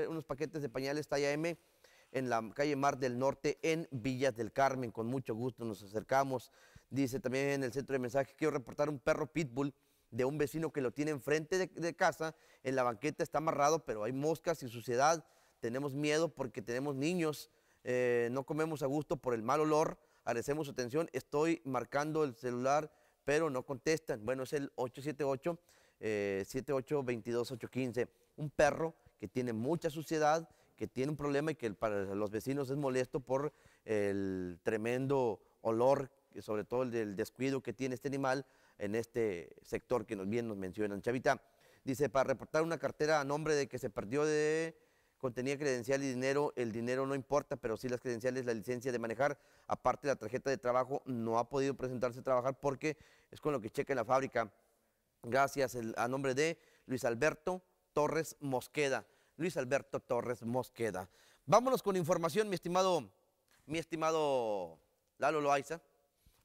unos paquetes de pañales talla M en la calle Mar del Norte en Villas del Carmen? Con mucho gusto nos acercamos. Dice también en el centro de mensaje, quiero reportar un perro pitbull de un vecino que lo tiene enfrente de casa. En la banqueta está amarrado, pero hay moscas y suciedad. Tenemos miedo porque tenemos niños. Eh, no comemos a gusto por el mal olor, agradecemos su atención, estoy marcando el celular, pero no contestan. Bueno, es el 878 eh, 7822815 un perro que tiene mucha suciedad, que tiene un problema y que para los vecinos es molesto por el tremendo olor, sobre todo el del descuido que tiene este animal en este sector que nos, bien nos mencionan. Chavita dice, para reportar una cartera a nombre de que se perdió de contenía credencial y dinero, el dinero no importa, pero sí las credenciales, la licencia de manejar, aparte la tarjeta de trabajo, no ha podido presentarse a trabajar porque es con lo que checa la fábrica. Gracias a nombre de Luis Alberto Torres Mosqueda. Luis Alberto Torres Mosqueda. Vámonos con información, mi estimado, mi estimado Lalo Loaiza.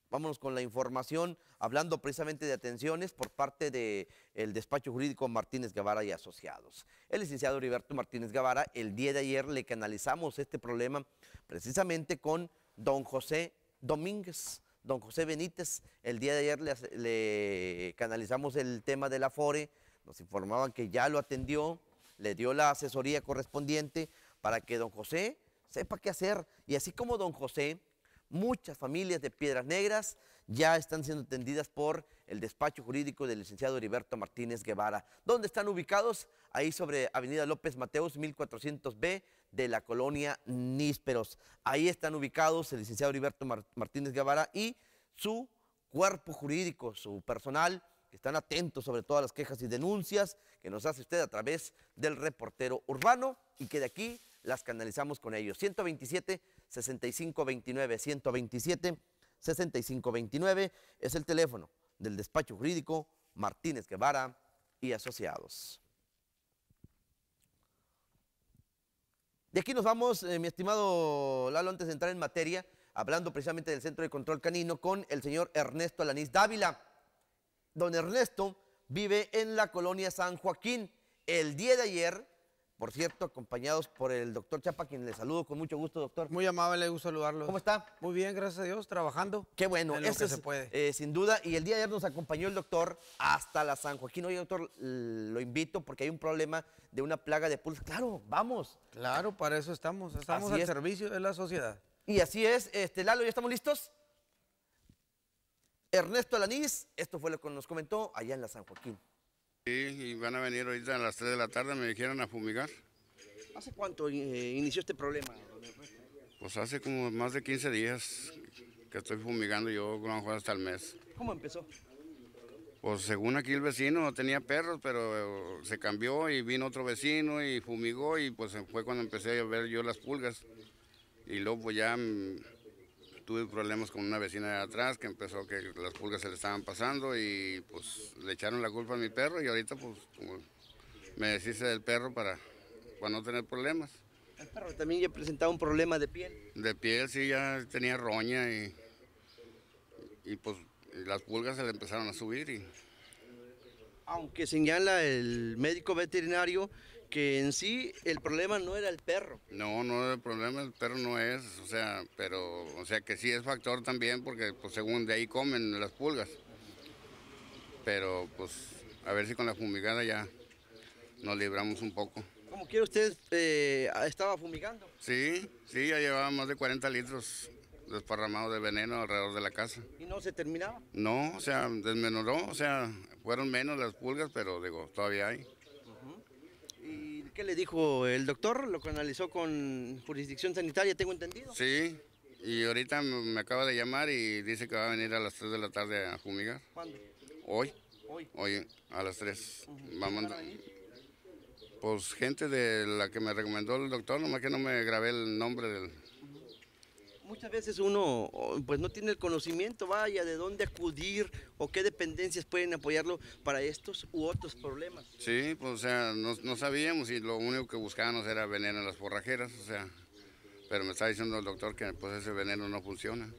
Vámonos con la información, hablando precisamente de atenciones por parte del despacho jurídico Martínez Guevara y Asociados. El licenciado Heriberto Martínez Guevara, el día de ayer le canalizamos este problema precisamente con don José Domínguez, don José Benítez. El día de ayer le, canalizamos el tema del Afore, nos informaban que ya lo atendió, le dio la asesoría correspondiente para que don José sepa qué hacer. Y así como don José Muchas familias de Piedras Negras ya están siendo atendidas por el despacho jurídico del licenciado Heriberto Martínez Guevara. ¿Dónde están ubicados? Ahí sobre Avenida López Mateos, 1400B de la colonia Nísperos. Ahí están ubicados el licenciado Heriberto Martínez Guevara y su cuerpo jurídico, su personal, que están atentos sobre todas las quejas y denuncias que nos hace usted a través del reportero urbano y que de aquí las canalizamos con ellos. 127 6529 127 6529 es el teléfono del despacho jurídico Martínez Guevara y asociados. De aquí nos vamos, eh, mi estimado Lalo, antes de entrar en materia, hablando precisamente del Centro de Control Canino con el señor Ernesto Alanís Dávila. Don Ernesto vive en la colonia San Joaquín. El día de ayer por cierto, acompañados por el doctor Chapa, quien le saludo con mucho gusto, doctor. Muy amable, le gusto saludarlo. ¿Cómo está? Muy bien, gracias a Dios, trabajando. Qué bueno, en eso se puede. Eh, sin duda, y el día de ayer nos acompañó el doctor hasta la San Joaquín. Oye, doctor, lo invito porque hay un problema de una plaga de pulso. Claro, vamos. Claro, para eso estamos, estamos al servicio de la sociedad. Y así es, este, Lalo, ¿ya estamos listos? Ernesto Alaniz, esto fue lo que nos comentó allá en la San Joaquín. Sí, y van a venir ahorita a las 3 de la tarde, me dijeron a fumigar. ¿Hace cuánto eh, inició este problema? Pues hace como más de 15 días que estoy fumigando yo, con mejor hasta el mes. ¿Cómo empezó? Pues según aquí el vecino tenía perros, pero se cambió y vino otro vecino y fumigó y pues fue cuando empecé a ver yo las pulgas. Y luego pues, ya mm, tuve problemas con una vecina de atrás que empezó que las pulgas se le estaban pasando y pues le echaron la culpa a mi perro y ahorita pues me deshice del perro para, no tener problemas. El perro también ya presentaba un problema de piel. De piel, sí, ya tenía roña y, pues las pulgas se le empezaron a subir. Y... Aunque señala el médico veterinario que en sí el problema no era el perro. No, no, era el problema el perro no es, o sea, pero, o sea que sí es factor también porque pues según de ahí comen las pulgas. Pero pues a ver si con la fumigada ya nos libramos un poco. ¿Cómo quiere usted, eh, estaba fumigando. Sí, sí, ya llevaba más de 40 litros desparramados de veneno alrededor de la casa. ¿Y no se terminaba? No, o sea, desmenoró, o sea, fueron menos las pulgas, pero digo, todavía hay. ¿Qué le dijo el doctor? ¿Lo canalizó con jurisdicción sanitaria, tengo entendido? Sí, y ahorita me acaba de llamar y dice que va a venir a las 3 de la tarde a fumigar. ¿Cuándo? Hoy. Hoy. a las 3. Vamos Pues gente de la que me recomendó el doctor, nomás que no me grabé el nombre del, muchas veces uno pues no tiene el conocimiento, vaya, de dónde acudir o qué dependencias pueden apoyarlo para estos u otros problemas. Sí, pues o sea, no, sabíamos y lo único que buscábamos era veneno en las forrajeras, o sea, pero me está diciendo el doctor que pues ese veneno no funciona.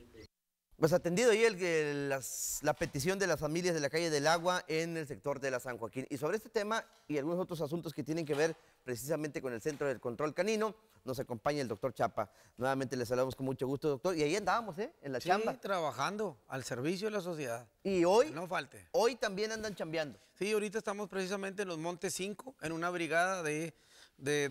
Pues atendido ahí el, la petición de las familias de la calle del agua en el sector de la San Joaquín. Y sobre este tema y algunos otros asuntos que tienen que ver precisamente con el Centro del Control Canino, nos acompaña el doctor Chapa. Nuevamente le saludamos con mucho gusto, doctor. Y ahí andábamos, ¿eh? En la sí, trabajando al servicio de la sociedad. Y hoy... No falte. Hoy también andan chambeando. Sí, ahorita estamos precisamente en los Montes 5, en una brigada de, de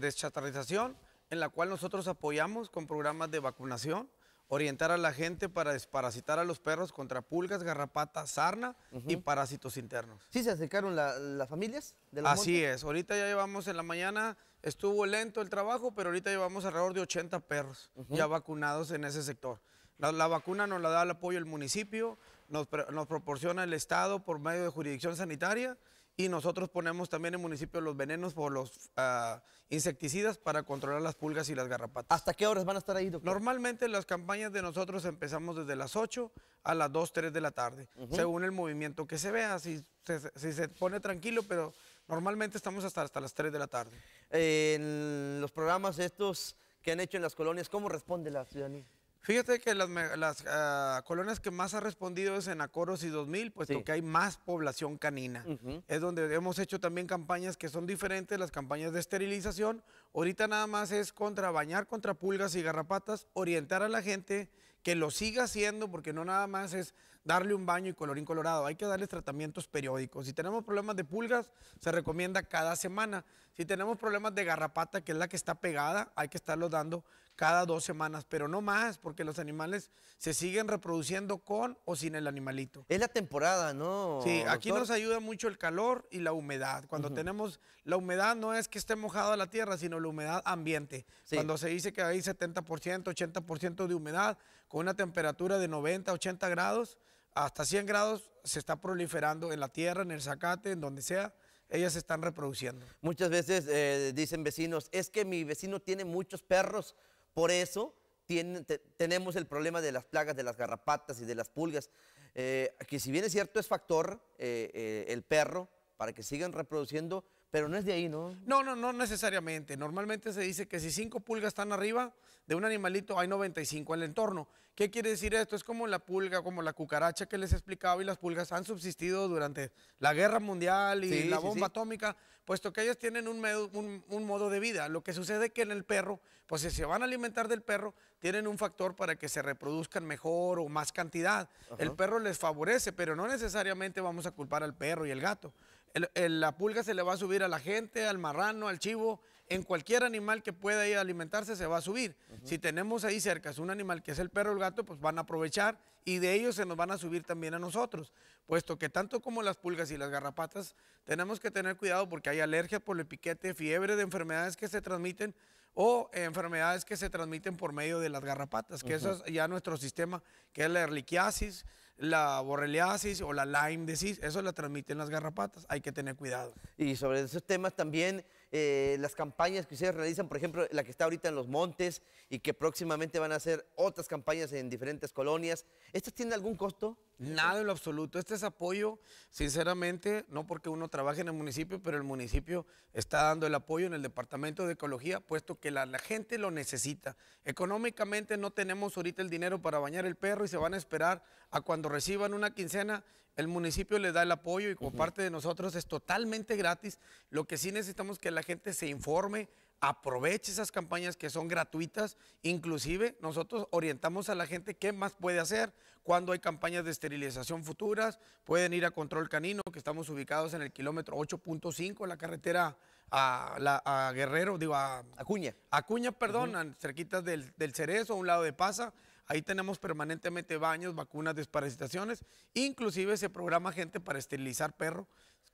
en la cual nosotros apoyamos con programas de vacunación orientar a la gente para desparasitar a los perros contra pulgas, garrapatas, sarna y parásitos internos. ¿Sí se acercaron las familias de Así es, ahorita ya llevamos en la mañana, estuvo lento el trabajo, pero ahorita llevamos alrededor de 80 perros ya vacunados en ese sector. La, vacuna nos la da el apoyo del municipio, nos, nos proporciona el Estado por medio de jurisdicción sanitaria y nosotros ponemos también en municipio los venenos o los ah, insecticidas para controlar las pulgas y las garrapatas. ¿Hasta qué horas van a estar ahí, doctor? Normalmente las campañas de nosotros empezamos desde las 8 a las 2, 3 de la tarde, según el movimiento que se vea, si se, si se pone tranquilo, pero normalmente estamos hasta, hasta las 3 de la tarde. en los programas estos que han hecho en las colonias, ¿cómo responde la ciudadanía? Fíjate que las, ah, colonias que más ha respondido es en Acoros y 2000, puesto que hay más población canina. Es donde hemos hecho también campañas que son diferentes, las campañas de esterilización. Ahorita nada más es contra bañar contra pulgas y garrapatas, orientar a la gente que lo siga haciendo, porque no nada más es darle un baño y colorín colorado, hay que darles tratamientos periódicos. Si tenemos problemas de pulgas, se recomienda cada semana. Si tenemos problemas de garrapata, que es la que está pegada, hay que estarlo dando cada dos semanas, pero no más, porque los animales se siguen reproduciendo con o sin el animalito. Es la temporada, ¿no? Sí, aquí nos ayuda mucho el calor y la humedad. Cuando tenemos la humedad no es que esté mojada la tierra, sino la humedad ambiente. Cuando se dice que hay 70%, 80% de humedad, con una temperatura de 90, 80 grados, hasta 100 grados se está proliferando en la tierra, en el zacate, en donde sea ellas se están reproduciendo. Muchas veces eh, dicen vecinos, es que mi vecino tiene muchos perros por eso tenemos el problema de las plagas, de las garrapatas y de las pulgas, eh, que si bien es cierto es factor eh, eh, el perro para que sigan reproduciendo, pero no es de ahí, ¿no? No, no, no necesariamente. Normalmente se dice que si cinco pulgas están arriba de un animalito, hay 95 al entorno. ¿Qué quiere decir esto? Es como la pulga, como la cucaracha que les he explicado, y las pulgas han subsistido durante la guerra mundial y la bomba atómica, puesto que ellas tienen un, modo de vida. Lo que sucede es que en el perro, pues si se van a alimentar del perro, tienen un factor para que se reproduzcan mejor o más cantidad. El perro les favorece, pero no necesariamente vamos a culpar al perro y al gato la pulga se le va a subir a la gente, al marrano, al chivo, en cualquier animal que pueda ir a alimentarse se va a subir. Si tenemos ahí cerca un animal que es el perro o el gato, pues van a aprovechar y de ellos se nos van a subir también a nosotros, puesto que tanto como las pulgas y las garrapatas tenemos que tener cuidado porque hay alergias por el piquete, fiebre de enfermedades que se transmiten o enfermedades que se transmiten por medio de las garrapatas, que eso es ya nuestro sistema, que es la erliquiasis, la borreliasis o la Lyme disease, eso la transmiten las garrapatas, hay que tener cuidado. Y sobre esos temas también, eh, las campañas que ustedes realizan, por ejemplo, la que está ahorita en los montes y que próximamente van a hacer otras campañas en diferentes colonias, ¿estas tienen algún costo? Nada en lo absoluto. Este es apoyo, sinceramente, no porque uno trabaje en el municipio, pero el municipio está dando el apoyo en el Departamento de Ecología, puesto que la, gente lo necesita. Económicamente no tenemos ahorita el dinero para bañar el perro y se van a esperar a cuando reciban una quincena. El municipio les da el apoyo y como parte de nosotros es totalmente gratis. Lo que sí necesitamos es que la gente se informe, aproveche esas campañas que son gratuitas. Inclusive nosotros orientamos a la gente qué más puede hacer cuando hay campañas de esterilización futuras. Pueden ir a Control Canino, que estamos ubicados en el kilómetro 8.5, la carretera a, Guerrero, digo, a Acuña. Acuña, perdón, cerquitas del, del Cerezo, a un lado de Pasa. Ahí tenemos permanentemente baños, vacunas, desparasitaciones. Inclusive se programa gente para esterilizar perro,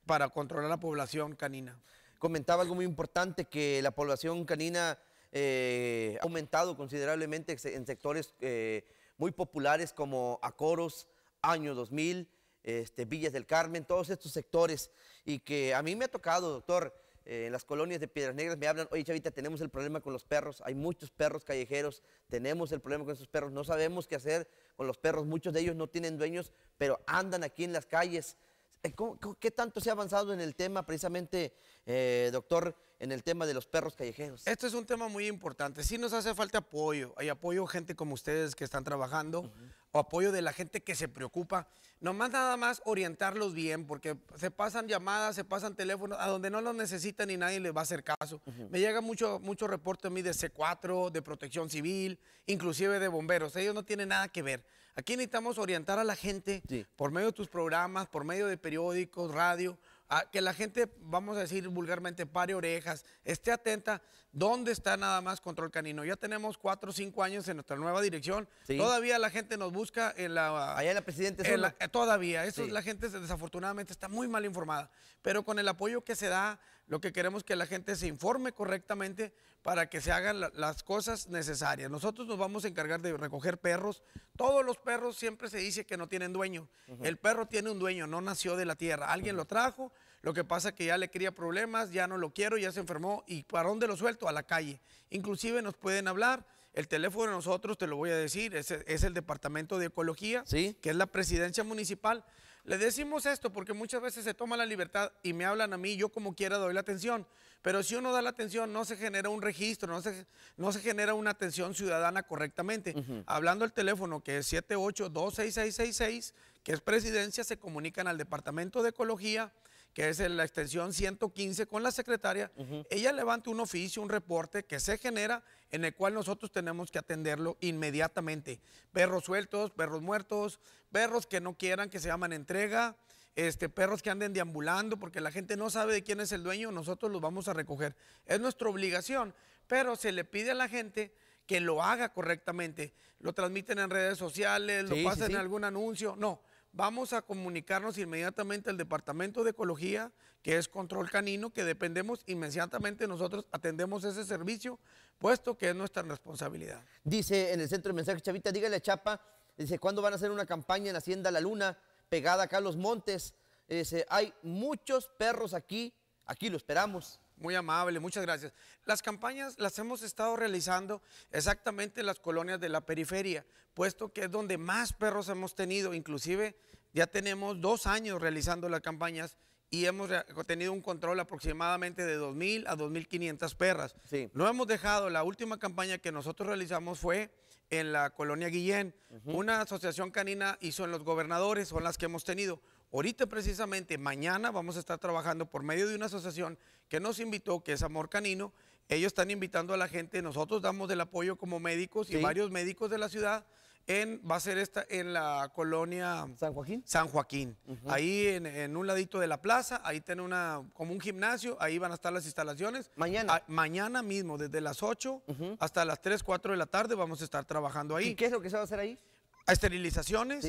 para controlar la población canina comentaba algo muy importante, que la población canina eh, ha aumentado considerablemente en sectores eh, muy populares como Acoros, Año 2000, este, Villas del Carmen, todos estos sectores. Y que a mí me ha tocado, doctor, eh, en las colonias de Piedras Negras me hablan, oye Chavita, tenemos el problema con los perros, hay muchos perros callejeros, tenemos el problema con esos perros, no sabemos qué hacer con los perros, muchos de ellos no tienen dueños, pero andan aquí en las calles eh, ¿Qué tanto se ha avanzado en el tema, precisamente, eh, doctor, en el tema de los perros callejeros? Esto es un tema muy importante. Sí nos hace falta apoyo. Hay apoyo gente como ustedes que están trabajando, o apoyo de la gente que se preocupa. Nomás nada más orientarlos bien, porque se pasan llamadas, se pasan teléfonos, a donde no los necesitan y nadie les va a hacer caso. Me llega mucho, mucho reporte a mí de C4, de protección civil, inclusive de bomberos. Ellos no tienen nada que ver. Aquí necesitamos orientar a la gente por medio de tus programas, por medio de periódicos, radio, a que la gente, vamos a decir vulgarmente, pare orejas, esté atenta. ¿Dónde está nada más Control Canino? Ya tenemos cuatro o cinco años en nuestra nueva dirección. Todavía la gente nos busca en la... Allá en la Presidente Todavía. Eso La gente desafortunadamente está muy mal informada. Pero con el apoyo que se da lo que queremos es que la gente se informe correctamente para que se hagan las cosas necesarias. Nosotros nos vamos a encargar de recoger perros. Todos los perros siempre se dice que no tienen dueño. El perro tiene un dueño, no nació de la tierra. Alguien lo trajo, lo que pasa es que ya le cría problemas, ya no lo quiero, ya se enfermó. ¿Y para dónde lo suelto? A la calle. Inclusive nos pueden hablar. El teléfono de nosotros, te lo voy a decir, es, es el Departamento de Ecología, ¿Sí? que es la presidencia municipal. Le decimos esto porque muchas veces se toma la libertad y me hablan a mí, yo como quiera doy la atención, pero si uno da la atención no se genera un registro, no se, no se genera una atención ciudadana correctamente. Hablando el teléfono que es 7826666, que es presidencia, se comunican al Departamento de Ecología, que es la extensión 115 con la secretaria, ella levanta un oficio, un reporte que se genera en el cual nosotros tenemos que atenderlo inmediatamente. Perros sueltos, perros muertos, perros que no quieran que se llaman entrega, este, perros que anden deambulando porque la gente no sabe de quién es el dueño, nosotros los vamos a recoger. Es nuestra obligación, pero se le pide a la gente que lo haga correctamente. Lo transmiten en redes sociales, lo pasen en algún anuncio. No, vamos a comunicarnos inmediatamente al Departamento de Ecología, que es Control Canino, que dependemos inmediatamente nosotros atendemos ese servicio, puesto que es nuestra responsabilidad. Dice en el centro de mensajes Chavita, dígale a Chapa, dice, ¿cuándo van a hacer una campaña en Hacienda La Luna, pegada acá a los montes? Dice, hay muchos perros aquí, aquí lo esperamos muy amable, muchas gracias. Las campañas las hemos estado realizando exactamente en las colonias de la periferia, puesto que es donde más perros hemos tenido, inclusive ya tenemos dos años realizando las campañas y hemos tenido un control aproximadamente de 2.000 a 2.500 perras. No hemos dejado, la última campaña que nosotros realizamos fue en la colonia Guillén. Una asociación canina hizo en los gobernadores, son las que hemos tenido. Ahorita precisamente, mañana vamos a estar trabajando por medio de una asociación que nos invitó, que es Amor Canino. Ellos están invitando a la gente, nosotros damos el apoyo como médicos y varios médicos de la ciudad en, va a ser esta en la colonia San Joaquín. San Joaquín. Ahí en, un ladito de la plaza, ahí tiene una, como un gimnasio, ahí van a estar las instalaciones. Mañana. Ah, mañana mismo, desde las 8 hasta las 3, 4 de la tarde vamos a estar trabajando ahí. ¿Y qué es lo que se va a hacer ahí? Esterilizaciones,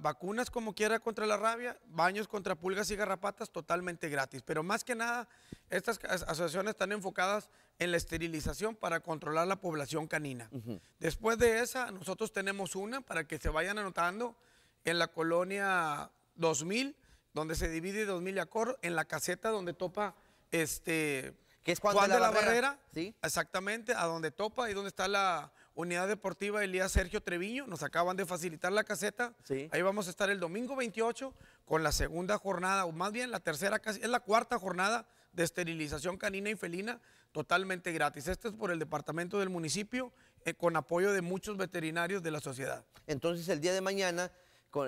vacunas como quiera contra la rabia, baños contra pulgas y garrapatas totalmente gratis. Pero más que nada, estas asociaciones están enfocadas en la esterilización para controlar la población canina. Después de esa, nosotros tenemos una para que se vayan anotando en la colonia 2000, donde se divide 2000 y acor, en la caseta donde topa este ¿Qué es Juan, de, la, Barrera, ¿Sí? exactamente, a donde topa, y donde está la unidad deportiva Elías Sergio Treviño, nos acaban de facilitar la caseta, ¿Sí? ahí vamos a estar el domingo 28 con la segunda jornada, o más bien la tercera, es la cuarta jornada de esterilización canina y felina, totalmente gratis. Esto es por el departamento del municipio eh, con apoyo de muchos veterinarios de la sociedad. Entonces el día de mañana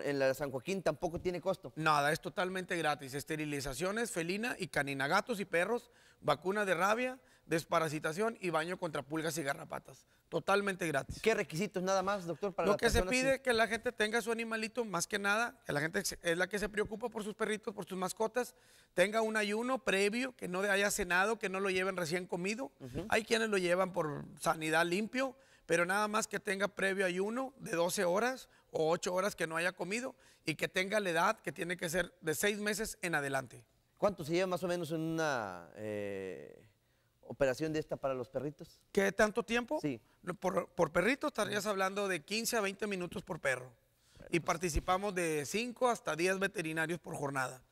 en la San Joaquín tampoco tiene costo. Nada, es totalmente gratis. Esterilizaciones felina y canina, gatos y perros, vacuna de rabia, desparasitación y baño contra pulgas y garrapatas. Totalmente gratis. ¿Qué requisitos nada más, doctor? Para Lo que se pide es que la gente tenga su animalito, más que nada, que la gente es la que se preocupa por sus perritos, por sus mascotas, tenga un ayuno previo, que no haya cenado, que no lo lleven recién comido. Hay quienes lo llevan por sanidad limpio, pero nada más que tenga previo ayuno de 12 horas o 8 horas que no haya comido y que tenga la edad que tiene que ser de 6 meses en adelante. ¿Cuánto se lleva más o menos en una... Eh, operación de esta para los perritos. ¿Qué tanto tiempo? Sí. Por, perrito estarías hablando de 15 a 20 minutos por perro. y participamos de 5 hasta 10 veterinarios por jornada.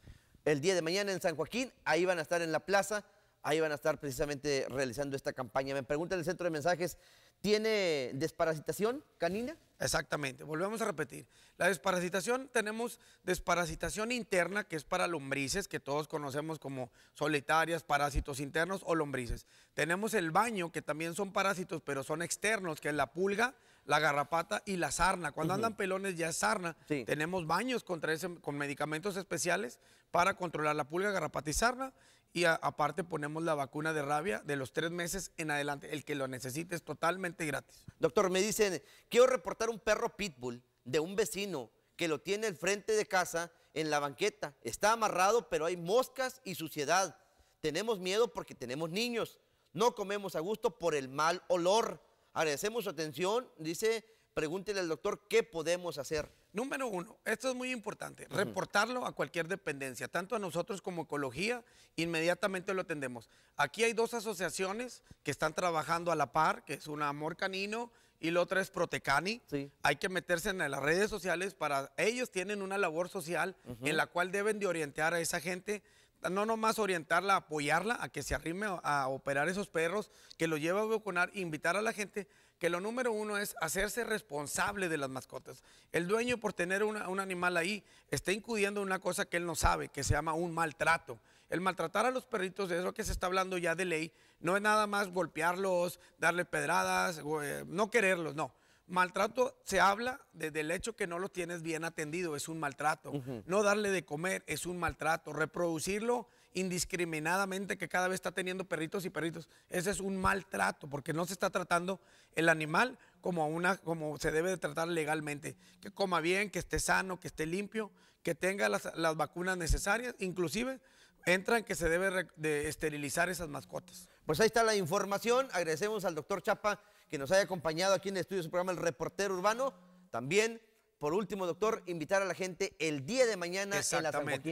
El día de mañana en San Joaquín, ahí van a estar en la plaza, ahí van a estar precisamente realizando esta campaña. Me pregunta el centro de mensajes, ¿tiene desparasitación canina? Exactamente, volvemos a repetir. La desparasitación, tenemos desparasitación interna, que es para lombrices, que todos conocemos como solitarias, parásitos internos o lombrices. Tenemos el baño, que también son parásitos, pero son externos, que es la pulga, la garrapata y la sarna. Cuando andan pelones ya es sarna. Tenemos baños contra con medicamentos especiales para controlar la pulga, garrapata y sarna y aparte ponemos la vacuna de rabia de los tres meses en adelante. El que lo necesite es totalmente gratis. Doctor, me dicen, quiero reportar un perro pitbull de un vecino que lo tiene al frente de casa en la banqueta. Está amarrado, pero hay moscas y suciedad. Tenemos miedo porque tenemos niños. No comemos a gusto por el mal olor. Agradecemos su atención, dice pregúntele al doctor qué podemos hacer. Número uno, esto es muy importante, reportarlo a cualquier dependencia, tanto a nosotros como ecología, inmediatamente lo atendemos. Aquí hay dos asociaciones que están trabajando a la par, que es una Amor Canino y la otra es Protecani. Hay que meterse en las redes sociales para ellos tienen una labor social en la cual deben de orientar a esa gente no nomás orientarla, apoyarla a que se arrime a operar esos perros, que los lleve a vacunar, invitar a la gente que lo número uno es hacerse responsable de las mascotas. El dueño por tener un animal ahí está incudiendo una cosa que él no sabe, que se llama un maltrato. El maltratar a los perritos, de eso que se está hablando ya de ley, no es nada más golpearlos, darle pedradas, eh, no quererlos, no. Maltrato se habla desde el hecho que no lo tienes bien atendido, es un maltrato. No darle de comer es un maltrato. Reproducirlo indiscriminadamente que cada vez está teniendo perritos y perritos. Ese es un maltrato porque no se está tratando el animal como, una, como se debe de tratar legalmente. Que coma bien, que esté sano, que esté limpio, que tenga las, vacunas necesarias, inclusive entran que se debe de esterilizar esas mascotas. Pues ahí está la información. Agradecemos al doctor Chapa que nos haya acompañado aquí en el estudio de su programa El Reportero Urbano. También por último, doctor, invitar a la gente el día de mañana en la San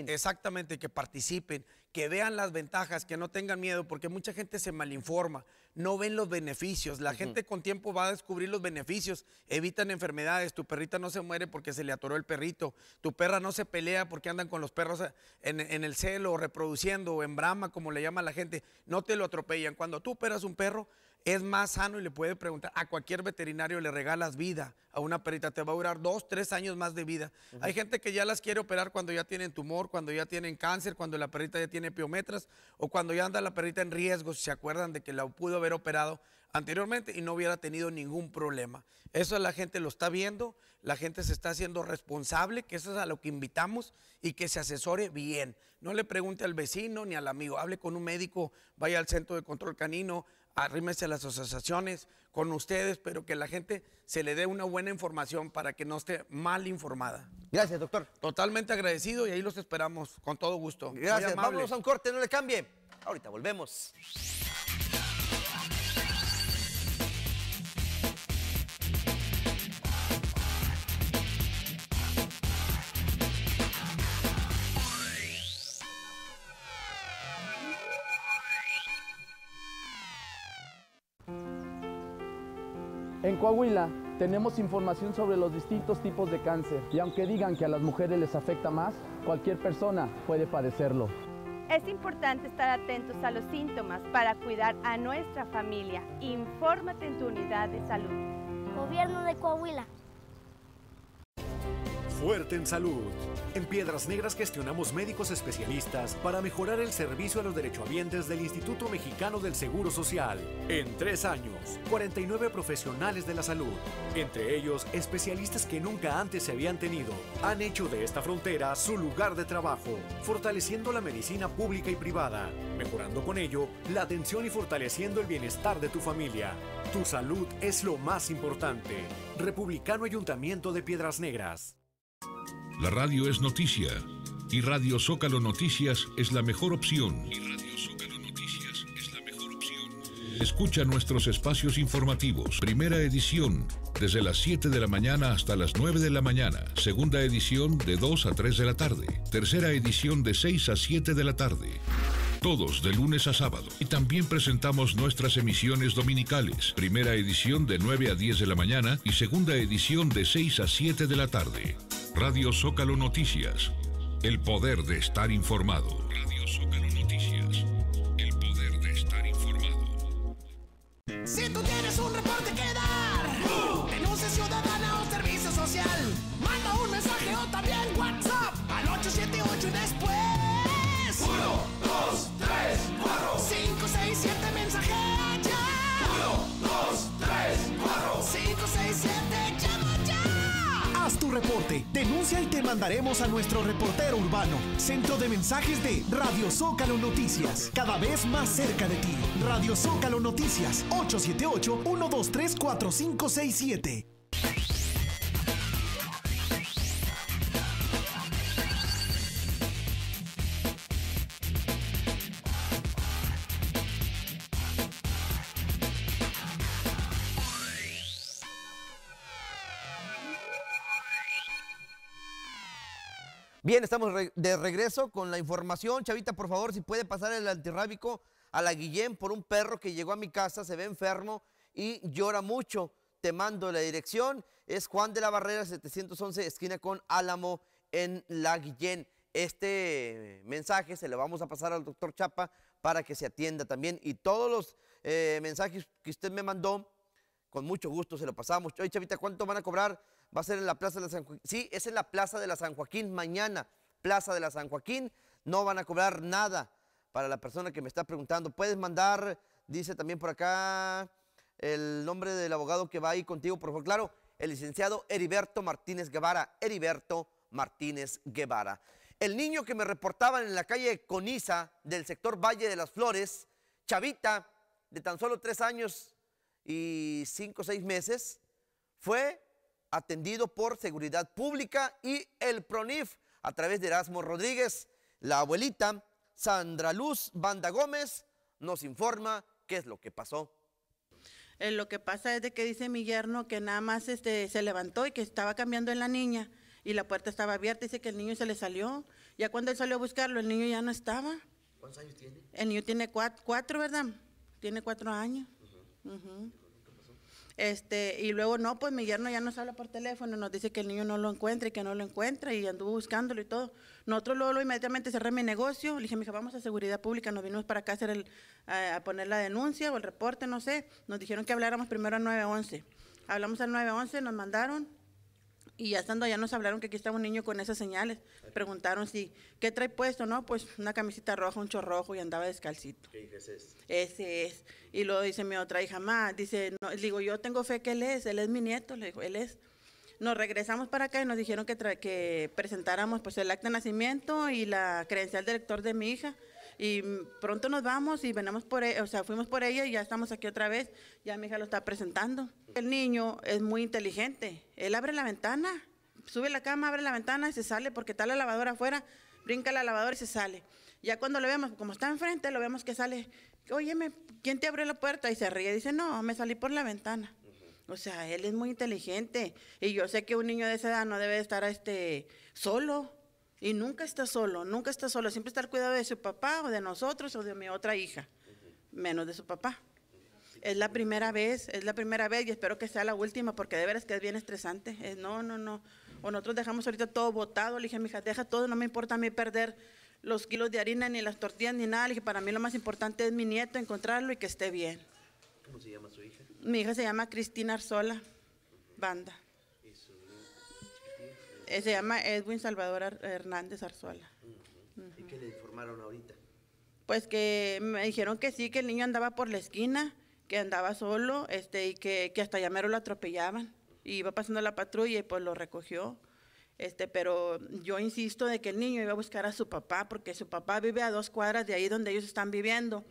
Exactamente, que participen, que vean las ventajas, que no tengan miedo, porque mucha gente se malinforma, no ven los beneficios. La gente con tiempo va a descubrir los beneficios, evitan enfermedades, tu perrita no se muere porque se le atoró el perrito, tu perra no se pelea porque andan con los perros en, el celo, reproduciendo, o en brama, como le llama la gente, no te lo atropellan. Cuando tú peras un perro, es más sano y le puede preguntar, a cualquier veterinario le regalas vida a una perrita, te va a durar dos, tres años más de vida. Hay gente que ya las quiere operar cuando ya tienen tumor, cuando ya tienen cáncer, cuando la perrita ya tiene piometras o cuando ya anda la perrita en riesgo, si se acuerdan de que la pudo haber operado anteriormente y no hubiera tenido ningún problema. Eso la gente lo está viendo, la gente se está haciendo responsable, que eso es a lo que invitamos y que se asesore bien. No le pregunte al vecino ni al amigo, hable con un médico, vaya al centro de control canino, arrímese a las asociaciones con ustedes, pero que la gente se le dé una buena información para que no esté mal informada. Gracias, doctor. Totalmente agradecido y ahí los esperamos con todo gusto. Gracias, vámonos a un corte, no le cambie. Ahorita volvemos. En Coahuila tenemos información sobre los distintos tipos de cáncer y aunque digan que a las mujeres les afecta más, cualquier persona puede padecerlo. Es importante estar atentos a los síntomas para cuidar a nuestra familia. Infórmate en tu unidad de salud. Gobierno de Coahuila fuerte en salud. En Piedras Negras gestionamos médicos especialistas para mejorar el servicio a los derechohabientes del Instituto Mexicano del Seguro Social. En tres años, 49 profesionales de la salud, entre ellos especialistas que nunca antes se habían tenido, han hecho de esta frontera su lugar de trabajo, fortaleciendo la medicina pública y privada, mejorando con ello la atención y fortaleciendo el bienestar de tu familia. Tu salud es lo más importante. Republicano Ayuntamiento de Piedras Negras. La radio es noticia y Radio Zócalo Noticias es la mejor opción. Y Radio Zócalo Noticias es la mejor opción. Escucha nuestros espacios informativos. Primera edición desde las 7 de la mañana hasta las 9 de la mañana. Segunda edición de 2 a 3 de la tarde. Tercera edición de 6 a 7 de la tarde. Todos de lunes a sábado. Y también presentamos nuestras emisiones dominicales. Primera edición de 9 a 10 de la mañana y segunda edición de 6 a 7 de la tarde. Radio Zócalo Noticias. El poder de estar informado. Radio Zócalo Noticias. El poder de estar informado. Si tú tienes un reporte que dar, denuncia ciudadana o servicio social, manda un mensaje o también WhatsApp al 878 y después. 1, 2, 3, 4, 5, 6, 7, mensaje ya. 1, 2, 3, 4, 5, 6, 7 reporte. Denuncia y te mandaremos a nuestro reportero urbano. Centro de mensajes de Radio Zócalo Noticias. Cada vez más cerca de ti. Radio Zócalo Noticias 878 123 4567. Bien, estamos de regreso con la información. Chavita, por favor, si puede pasar el antirrábico a la Guillén por un perro que llegó a mi casa, se ve enfermo y llora mucho. Te mando la dirección. Es Juan de la Barrera, 711, esquina con Álamo, en la Guillén. Este mensaje se lo vamos a pasar al doctor Chapa para que se atienda también. Y todos los eh, mensajes que usted me mandó, con mucho gusto se lo pasamos. Oye, Chavita, ¿cuánto van a cobrar Va a ser en la Plaza de la San Joaquín. Sí, es en la Plaza de la San Joaquín mañana. Plaza de la San Joaquín. No van a cobrar nada para la persona que me está preguntando. Puedes mandar, dice también por acá, el nombre del abogado que va ahí contigo, por favor. Claro, el licenciado Heriberto Martínez Guevara. Heriberto Martínez Guevara. El niño que me reportaban en la calle Coniza del sector Valle de las Flores, Chavita, de tan solo tres años y cinco o seis meses, fue atendido por Seguridad Pública y el PRONIF a través de Erasmo Rodríguez. La abuelita Sandra Luz Banda Gómez nos informa qué es lo que pasó. Eh, lo que pasa es de que dice mi yerno que nada más este, se levantó y que estaba cambiando en la niña y la puerta estaba abierta. Dice que el niño se le salió. Ya cuando él salió a buscarlo, el niño ya no estaba. ¿Cuántos años tiene? El niño tiene cuatro, ¿verdad? Tiene cuatro años. Este, y luego no, pues mi yerno ya nos habla por teléfono, nos dice que el niño no lo encuentra y que no lo encuentra y anduvo buscándolo y todo. Nosotros luego, inmediatamente cerré mi negocio, le dije, mija, vamos a seguridad pública, nos vinimos para acá hacer el, eh, a, poner la denuncia o el reporte, no sé. Nos dijeron que habláramos primero al 911. Hablamos al 911, nos mandaron, y ya estando allá nos hablaron que aquí estaba un niño con esas señales. Preguntaron si, ¿qué trae puesto? No, pues una camisita roja, un chorrojo y andaba descalcito. ese? es. Y luego dice mi otra hija, más dice, no, digo, yo tengo fe que él es, él es mi nieto, le digo, él es. Nos regresamos para acá y nos dijeron que, que presentáramos pues el acta de nacimiento y la credencial del de mi hija y pronto nos vamos y venimos por ella, o sea, fuimos por ella y ya estamos aquí otra vez, ya mi hija lo está presentando. El niño es muy inteligente, él abre la ventana, sube la cama, abre la ventana y se sale porque está la lavadora afuera, brinca la lavadora y se sale. Ya cuando lo vemos, como está enfrente, lo vemos que sale, óyeme, ¿quién te abrió la puerta? Y se ríe, dice, no, me salí por la ventana. O sea, él es muy inteligente y yo sé que un niño de esa edad no debe estar este, solo. Y nunca está solo, nunca está solo. Siempre está al cuidado de su papá o de nosotros o de mi otra hija, menos de su papá. Es la primera vez, es la primera vez y espero que sea la última porque de veras que es bien estresante. no, no, no. O nosotros dejamos ahorita todo botado. Le dije, a mi hija, deja todo, no me importa a mí perder los kilos de harina, ni las tortillas, ni nada. Le dije, para mí lo más importante es mi nieto, encontrarlo y que esté bien. ¿Cómo se llama su hija? Mi hija se llama Cristina Arzola, banda. Eh, se llama Edwin Salvador Hernández Arzuela. ¿Y qué le informaron ahorita? Pues que me dijeron que sí, que el niño andaba por la esquina, que andaba solo, este, y que, que hasta llamero lo atropellaban. Y iba pasando la patrulla y pues lo recogió. Este, pero yo insisto de que el niño iba a buscar a su papá, porque su papá vive a dos cuadras de ahí donde ellos están viviendo.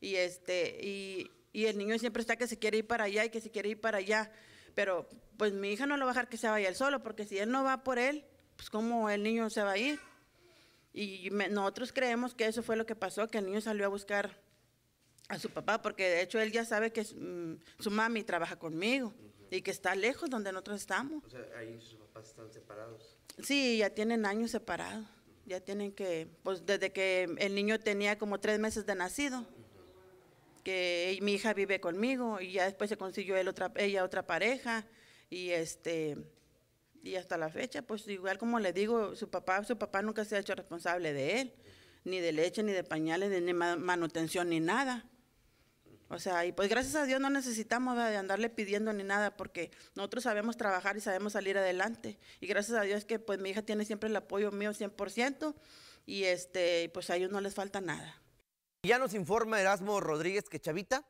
Y este, y, y el niño siempre está que se quiere ir para allá y que se quiere ir para allá pero pues mi hija no lo va a dejar que se vaya él solo, porque si él no va por él, pues cómo el niño se va a ir. Y nosotros creemos que eso fue lo que pasó, que el niño salió a buscar a su papá, porque de hecho él ya sabe que mm, su mami trabaja conmigo y que está lejos donde nosotros estamos. O sea, ahí sus papás están separados. Sí, ya tienen años separados. Ya tienen que, pues desde que el niño tenía como tres meses de nacido, que mi hija vive conmigo y ya después se consiguió él otra, ella otra pareja y este y hasta la fecha, pues igual como le digo, su papá, su papá nunca se ha hecho responsable de él, ni de leche, ni de pañales, ni de manutención, ni nada. O sea, y pues gracias a Dios no necesitamos de andarle pidiendo ni nada porque nosotros sabemos trabajar y sabemos salir adelante. Y gracias a Dios que pues mi hija tiene siempre el apoyo mío 100% y este, pues a ellos no les falta nada. Ya nos informa Erasmo Rodríguez que Chavita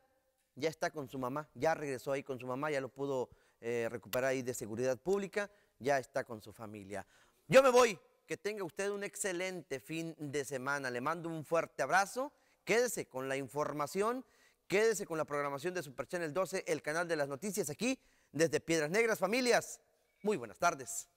ya está con su mamá, ya regresó ahí con su mamá, ya lo pudo eh, recuperar ahí de seguridad pública, ya está con su familia. Yo me voy, que tenga usted un excelente fin de semana. Le mando un fuerte abrazo, quédese con la información, quédese con la programación de Super Channel 12, el canal de las noticias aquí desde Piedras Negras, familias. Muy buenas tardes.